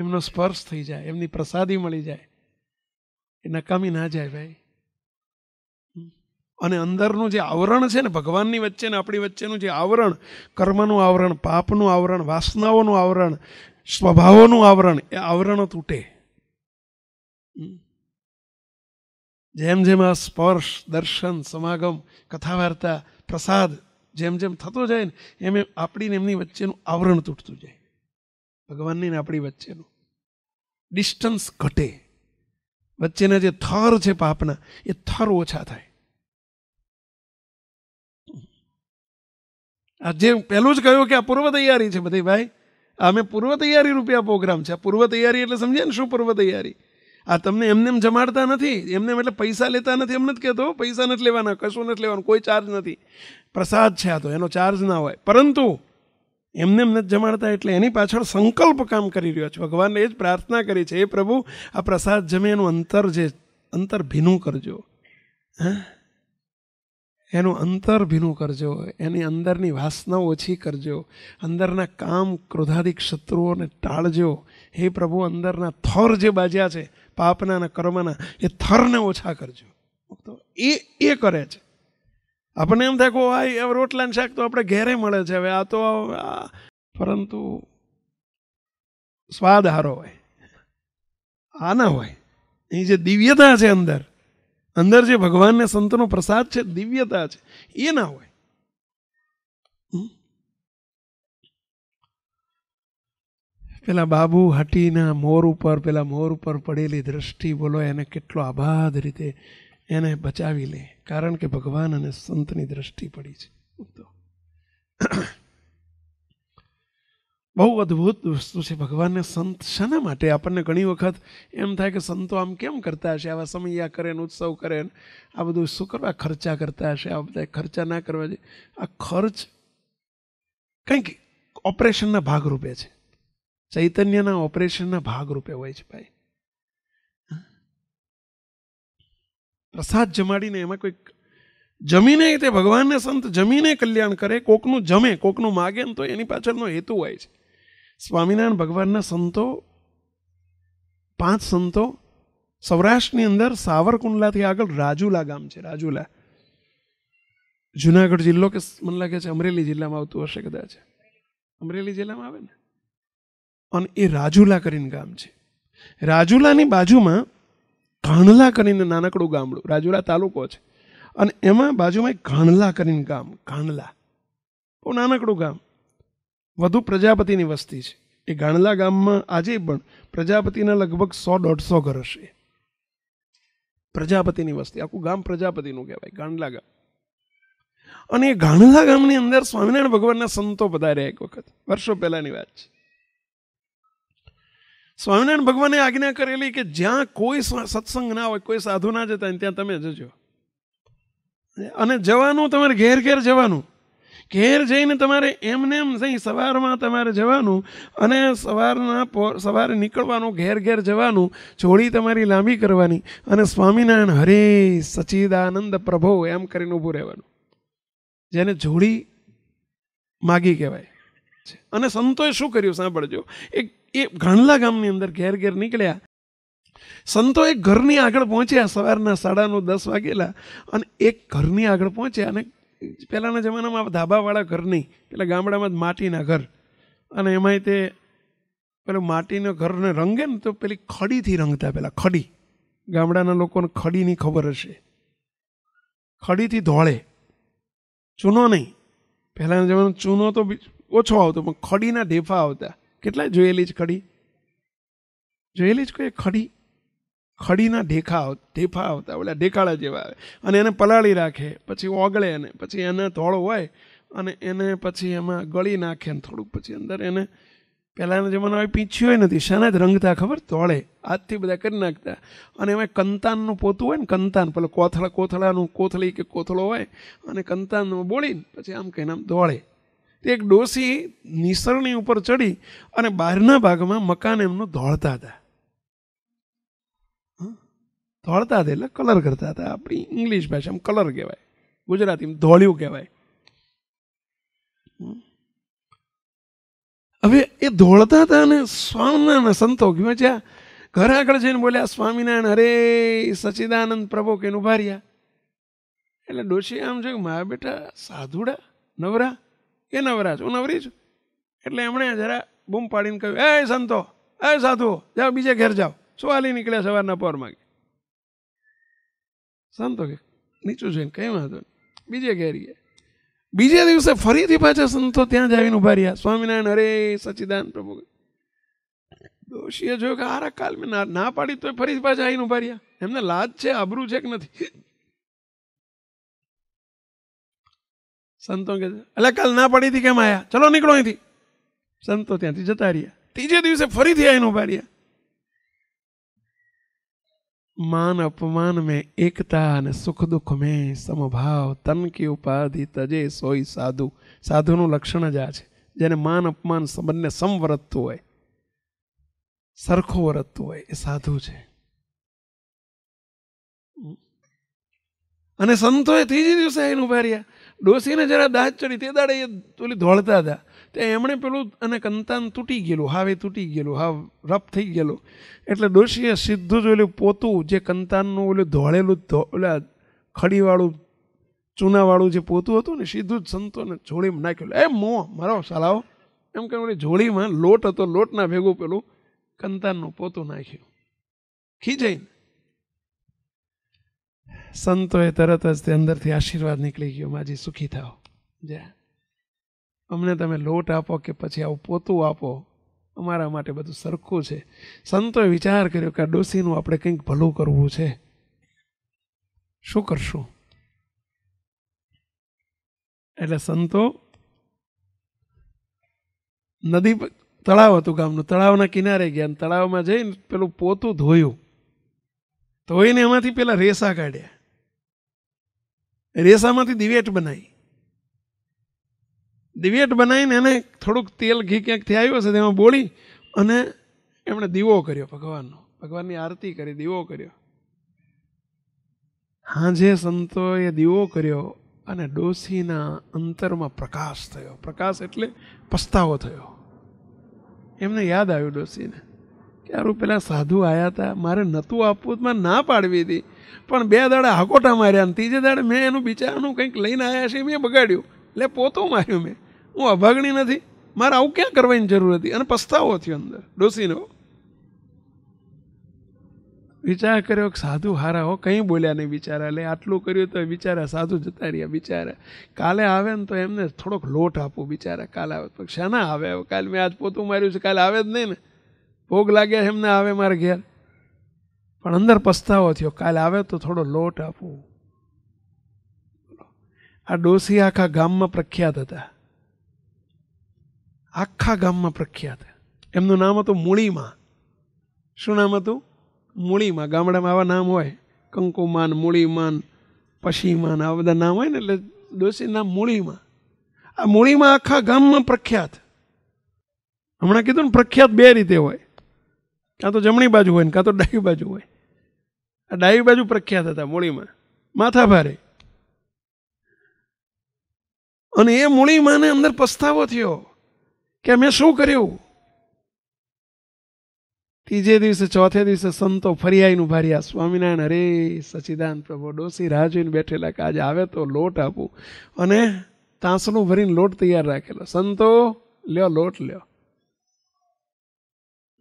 એમનો સ્પર્શ થઈ જાય એમની પ્રસાદી મળી જાય એ નકામી ના જાય ભાઈ અને અંદરનું જે આવરણ છે ને ભગવાનની વચ્ચે ને આપણી વચ્ચેનું જે આવરણ કર્મનું આવરણ પાપનું આવરણ વાસનાઓનું આવરણ સ્વભાવોનું આવરણ એ આવરણ તૂટે જેમ જેમ આ સ્પર્શ દર્શન સમાગમ કથા વાર્તા પ્રસાદ જેમ જેમ થતો જાય ને એમ એમ આપણી ને એમની વચ્ચેનું આવરણ તૂટતું જાય ભગવાનની ને આપણી વચ્ચેનું ડિસ્ટન્સ ઘટે વચ્ચેના જે થર છે પાપના એ થર ઓછા થાય આ જે પહેલું જ કહ્યું કે આ પૂર્વ તૈયારી છે બધી ભાઈ આ મેં પૂર્વ તૈયારી રૂપિયા પ્રોગ્રામ છે આ પૂર્વ તૈયારી એટલે સમજે ને શું પૂર્વ તૈયારી આ તમને એમને એમ જમાડતા નથી એમને એટલે પૈસા લેતા નથી એમ નથી કહેતો પૈસા નથી લેવાના કશું નથી લેવાનું કોઈ ચાર્જ નથી પ્રસાદ છે આ તો એનો ચાર્જ ના હોય પરંતુ એમને એમ એમને જમાડતા એટલે એની પાછળ સંકલ્પ કામ કરી રહ્યો છે ભગવાનને એ જ પ્રાર્થના કરી છે એ પ્રભુ આ પ્રસાદ જમે એનું અંતર જે અંતર ભીનું કરજો હા એનું અંતર ભીનું કરજો એની અંદરની વાસના ઓછી કરજો અંદરના કામ ક્રોધાધિક શત્રુઓને ટાળજો હે પ્રભુ અંદરના થર જે બાજ્યા છે પાપના અને કર્મના એ થરને ઓછા કરજો એ એ કરે છે આપણને એમ થાય કે આ રોટલાને શાક તો આપણે ઘેરે મળે છે હવે આ તો પરંતુ સ્વાદ હારો હોય આ ના હોય એ જે દિવ્યતા છે અંદર અંદર જે ભગવાનને સંતનો પ્રસાદ છે દિવ્યતા છે એ ના હોય પેલા બાબુ હટીના મોર ઉપર પેલા મોર ઉપર પડેલી દ્રષ્ટિ બોલો એને કેટલો આભાદ રીતે એને બચાવી લે કારણ કે ભગવાન અને સંતની દ્રષ્ટિ પડી છે તો બહુ અદ્ભુત વસ્તુ છે ભગવાનને સંત શાના માટે આપણને ઘણી વખત એમ થાય કે સંતો આમ કેમ કરતા હશે આવા સમયા કરે ને ઉત્સવ કરે ને આ બધું શું કરવા ખર્ચા કરતા હશે આ બધા ખર્ચા ના કરવા જોઈએ આ ખર્ચ કંઈક ઓપરેશનના ભાગરૂપે છે ચૈતન્યના ઓપરેશનના ભાગરૂપે હોય છે ભાઈ પ્રસાદ જમાડીને એમાં કોઈક જમીને તે ભગવાનને સંત જમીને કલ્યાણ કરે કોકનું જમે કોકનું માગે ને તો એની પાછળનો હેતુ હોય છે સ્વામિનારાયણ ભગવાનના સંતો પાંચ સંતો સૌરાષ્ટ્રની અંદર સાવરકુંડલાથી આગળ રાજુલા ગામ છે રાજુલા જુનાગઢ જિલ્લો કે મને લાગે છે અમરેલી જિલ્લામાં આવતું હશે કદાચ અમરેલી જિલ્લામાં આવે ને અને એ રાજુલા કરીને ગામ છે રાજુલાની બાજુમાં ઘાણલા કરીને નાનકડું ગામડું રાજુરા તાલુકો છે અને એમાં બાજુમાં એક કરીને ગામ ઘાણલા બહુ નાનકડું ગામ વધુ પ્રજાપતિની વસ્તી છે એ ગાણલા ગામમાં આજે પણ પ્રજાપતિના લગભગ સો દોઢસો ઘર હશે પ્રજાપતિની વસ્તી આખું ગામ પ્રજાપતિનું કહેવાય ગાંડલા ગામ અને એ ગાંડલા ગામની અંદર સ્વામિનારાયણ ભગવાનના સંતો પધાર્યા એક વખત વર્ષો પહેલાંની વાત છે સ્વામિનારાયણ ભગવાને આજ્ઞા કરેલી કે જ્યાં કોઈ સત્સંગ ના હોય કોઈ સાધુ ના જતા ત્યાં તમે જજો અને જવાનું તમારે ઘેર ઘેર જવાનું ઘેર જઈને તમારે એમને એમ નહીં સવારમાં તમારે જવાનું અને સવારના સવારે નીકળવાનું ઘેર ઘેર જવાનું જોડી તમારી લાંબી કરવાની અને સ્વામિનારાયણ હરે સચિદાનંદ પ્રભો એમ કરીને ઊભું રહેવાનું જેને જોડી માગી કહેવાય અને સંતોએ શું કર્યું સાંભળજો એક એ ઘણલા ગામની અંદર ઘેર ઘેર નીકળ્યા સંતો એક ઘરની આગળ પહોંચ્યા સવારના સાડા નવ દસ વાગેલા અને એક ઘરની આગળ પહોંચ્યા અને પહેલાંના જમાનામાં ધાબાવાળા ઘર નહીં પેલા ગામડામાં જ માટીના ઘર અને એમાંય તે પેલું માટીના ઘરને રંગે ને તો પેલી ખડીથી રંગતા પેલા ખડી ગામડાના લોકોને ખડીની ખબર હશે ખડીથી ધોળે ચૂનો નહીં પહેલાંના જમાનામાં ચૂનો તો ઓછો આવતો પણ ખડીના ઢેફા આવતા કેટલાય જોયેલી જ ખડી જોયેલી જ કોઈ ખડી ખડીના ઢેખા ઢેફા આવતા ઓલા ઢેકાળા જેવા આવે અને એને પલાળી રાખે પછી ઓગળે એને પછી એને ધોળો હોય અને એને પછી એમાં ગળી નાખે ને થોડુંક પછી અંદર એને પહેલાંના પીંછી હોય નથી શાના જ રંગતા ખબર તોળે હાથથી બધા કરી નાખતા અને એમાં કંતાનનું પોતું હોય ને કંતાન પેલો કોથળા કોથળાનું કોથળી કે કોથળો હોય અને કંતાનનું બોળીને પછી આમ કહીને આમ દોળે એક ડોસી નિસરણી ઉપર ચડી અને બહારના ભાગમાં મકાન એમનું ધોળતા હતા ધોળતા હતા એટલે કલર કરતા હતા આપણી ઇંગ્લિશ ભાષામાં કલર કહેવાય ગુજરાતીમાં ધોળ્યું કહેવાય હવે એ ધોળતા હતા અને સ્વામિનારાયણ સંતો કહેવાય જ્યાં ઘર આગળ જઈને બોલ્યા સ્વામિનારાયણ હરે સચિદાનંદ પ્રભુ કેનું ભાર્યા એટલે ડોશી આમ છે મારા બેટા સાધુડા નવરા એના હું નવરી છું એટલે એમણે જરા બૂમ પાડીને કહ્યું એ સંતો એ સાધુઓ જાઓ બીજે ઘેર જાઓ શું નીકળ્યા સવારના પોરમાં સંતો કે નીચું જોઈને કંઈ વાંધો નહીં બીજે ઘેર ગયા બીજે દિવસે ફરીથી પાછા સંતો ત્યાં જ આવીને ઉભા રહ્યા સ્વામિનારાયણ અરે સચિદાન પ્રભુ દોષીએ જોયું કે આરા કાલ મેં ના પાડી તો ફરીથી પાછા આવીને ઉભા રહ્યા એમને લાજ છે આબરું છે કે નથી સંતો કે એટલે કાલ ના પડી હતી કેમ આયા ચલો નીકળો અહીંથી સંતો ત્યાંથી જતા રહ્યા ત્રીજે દિવસે ફરીથી આવીને ઉભા રહ્યા માન અપમાન મેં એકતા અને સુખ દુઃખ મેં સમભાવ તન કી ઉપાધિ તજે સોય સાધુ સાધુનું લક્ષણ જ આ છે જેને માન અપમાન બંને સમવરતતું હોય સરખું વરતતું હોય એ સાધુ છે અને સંતોએ ત્રીજે દિવસે આવીને ઉભા રહ્યા ડોસીને જરા દાંત ચડી તે દાડે એ પેલી ધોળતા હતા ત્યાં એમણે પેલું અને કંતાન તૂટી ગયેલું હાવે તૂટી ગયેલું હાવ રફ થઈ ગયેલું એટલે ડોશીએ સીધું જ ઓલું પોતું જે કંતાનનું ઓલું ધોળેલું ઓલા ખડીવાળું ચૂનાવાળું જે પોતું હતું ને સીધું જ સંતોને જોડીમાં નાખેલું એ મો મારો સલાવો એમ કે ઓલી જોડીમાં લોટ હતો લોટના ભેગું પેલું કંતાનનું પોતું નાખ્યું ખીજાઈને સંતોએ તરત જ તે અંદરથી આશીર્વાદ નીકળી ગયો માજી સુખી થાવ જય અમને તમે લોટ આપો કે પછી આવું પોતું આપો અમારા માટે બધું સરખું છે સંતોએ વિચાર કર્યો કે આ ડોસીનું આપણે કંઈક ભલું કરવું છે શું કરશું એટલે સંતો નદી તળાવ હતું ગામનું તળાવના કિનારે ગયા તળાવમાં જઈને પેલું પોતું ધોયું ધોઈને એમાંથી પેલા રેસા કાઢ્યા રેસામાંથી દિવેટ બનાવી દિવેટ બનાવીને એને થોડુંક તેલ ઘી ક્યાંકથી આવ્યું હશે તેમાં બોળી અને એમણે દીવો કર્યો ભગવાનનો ભગવાનની આરતી કરી દીવો કર્યો હાંજે સંતોએ દીવો કર્યો અને ડોસીના અંતરમાં પ્રકાશ થયો પ્રકાશ એટલે પસ્તાવો થયો એમને યાદ આવ્યું ડોસીને ત્યારું પેલા સાધુ આવ્યા હતા મારે નહોતું આપવું મેં ના પાડવી હતી પણ બે દાડે હાકોટા માર્યા અને ત્રીજે દાડે મેં એનું બિચારાનું કંઈક લઈને આવ્યા છે મેં બગાડ્યું એટલે પોતું માર્યું મેં હું અભાગણી નથી મારે આવું ક્યાં કરવાની જરૂર હતી અને પસ્તાવો થયો અંદર ડોસીનો વિચાર કર્યો કે સાધુ હારા હો કંઈ બોલ્યા નહીં બિચારા લે આટલું કર્યું તો બિચારા સાધુ જતા રહ્યા બિચારા કાલે આવે ને તો એમને થોડોક લોટ આપો બિચારા કાલે આવે તો શાના આવે કાલે મેં આજ પોતું માર્યું છે કાલે આવે જ નહીં ને ભોગ લાગ્યા એમને આવે મારે ઘેર પણ અંદર પસ્તાવો થયો કાલે આવે તો થોડો લોટ આપવું આ ડોસી આખા ગામમાં પ્રખ્યાત હતા આખા ગામમાં પ્રખ્યાત એમનું નામ હતું મૂળીમાં શું નામ હતું મૂળીમાં ગામડામાં આવા નામ હોય કંકુમાન મૂળીમાન પશીમાન આવા બધા નામ હોય ને એટલે ડોસી નામ મૂળીમાં આ મૂળીમાં આખા ગામમાં પ્રખ્યાત હમણાં કીધું ને પ્રખ્યાત બે રીતે હોય કાં તો જમણી બાજુ હોય ને કાં તો ડાબી બાજુ હોય આ ડાબી બાજુ પ્રખ્યાત હતા મૂળીમાં માથા ભારે અને એ મૂળીમાને અંદર પસ્તાવો થયો કે મેં શું કર્યું ત્રીજે દિવસે ચોથે દિવસે સંતો ફરિયાઈનું ભાર્યા સ્વામિનારાયણ અરે સચિદાન પ્રભુ ડોસી રાહ જોઈને બેઠેલા કે આજે આવે તો લોટ આપું અને તાંસનું ભરીને લોટ તૈયાર રાખેલો સંતો લ્યો લોટ લ્યો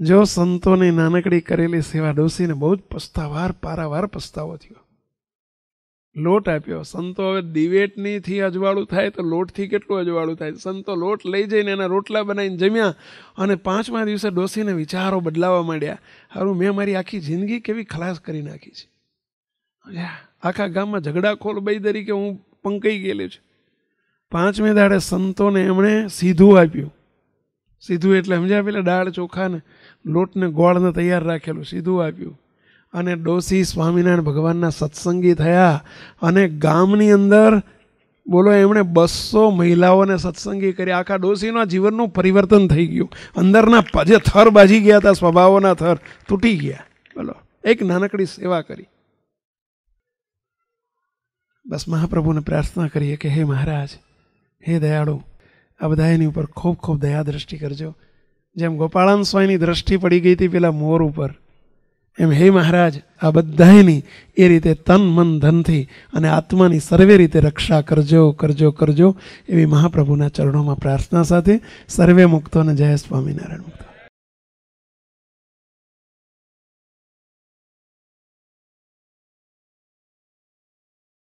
જો સંતોની નાનકડી કરેલી સેવા ડોસીને બહુ જ પસ્તાવાર પારાવાર પસ્તાવો થયો લોટ આપ્યો સંતો હવે દિવેટનીથી અજવાળું થાય તો લોટથી કેટલું અજવાળું થાય સંતો લોટ લઈ જઈને એના રોટલા બનાવીને જમ્યા અને પાંચમા દિવસે ડોસીને વિચારો બદલાવા માંડ્યા હારું મેં મારી આખી જિંદગી કેવી ખલાસ કરી નાખી છે આખા ગામમાં ઝઘડા ખોલ બઈ તરીકે હું પંકાઈ ગયેલી છું પાંચમે દાડે સંતોને એમણે સીધું આપ્યું સીધું એટલે સમજ્યા પેલા દાળ ચોખાને ને લોટને ગોળને તૈયાર રાખેલું સીધું આપ્યું અને ડોસી સ્વામિનારાયણ ભગવાનના સત્સંગી થયા અને ગામની અંદર બોલો એમણે બસો મહિલાઓને સત્સંગી કરી આખા ડોસીના જીવનનું પરિવર્તન થઈ ગયું અંદરના જે થર બાજી ગયા હતા સ્વભાવોના થર તૂટી ગયા બોલો એક નાનકડી સેવા કરી બસ મહાપ્રભુને પ્રાર્થના કરીએ કે હે મહારાજ હે દયાળુ આ બધા એની ઉપર ખૂબ ખૂબ દયા દ્રષ્ટિ કરજો જેમ ગોપાળાન સ્વામીની દ્રષ્ટિ પડી ગઈ હતી પેલા મોર ઉપર એમ હે મહારાજ આ બધાની એ રીતે તન મન ધનથી અને આત્માની સર્વે રીતે રક્ષા કરજો કરજો કરજો એવી મહાપ્રભુના ચરણોમાં પ્રાર્થના સાથે સર્વે મુક્તો અને જય સ્વામિનારાયણ મુક્તો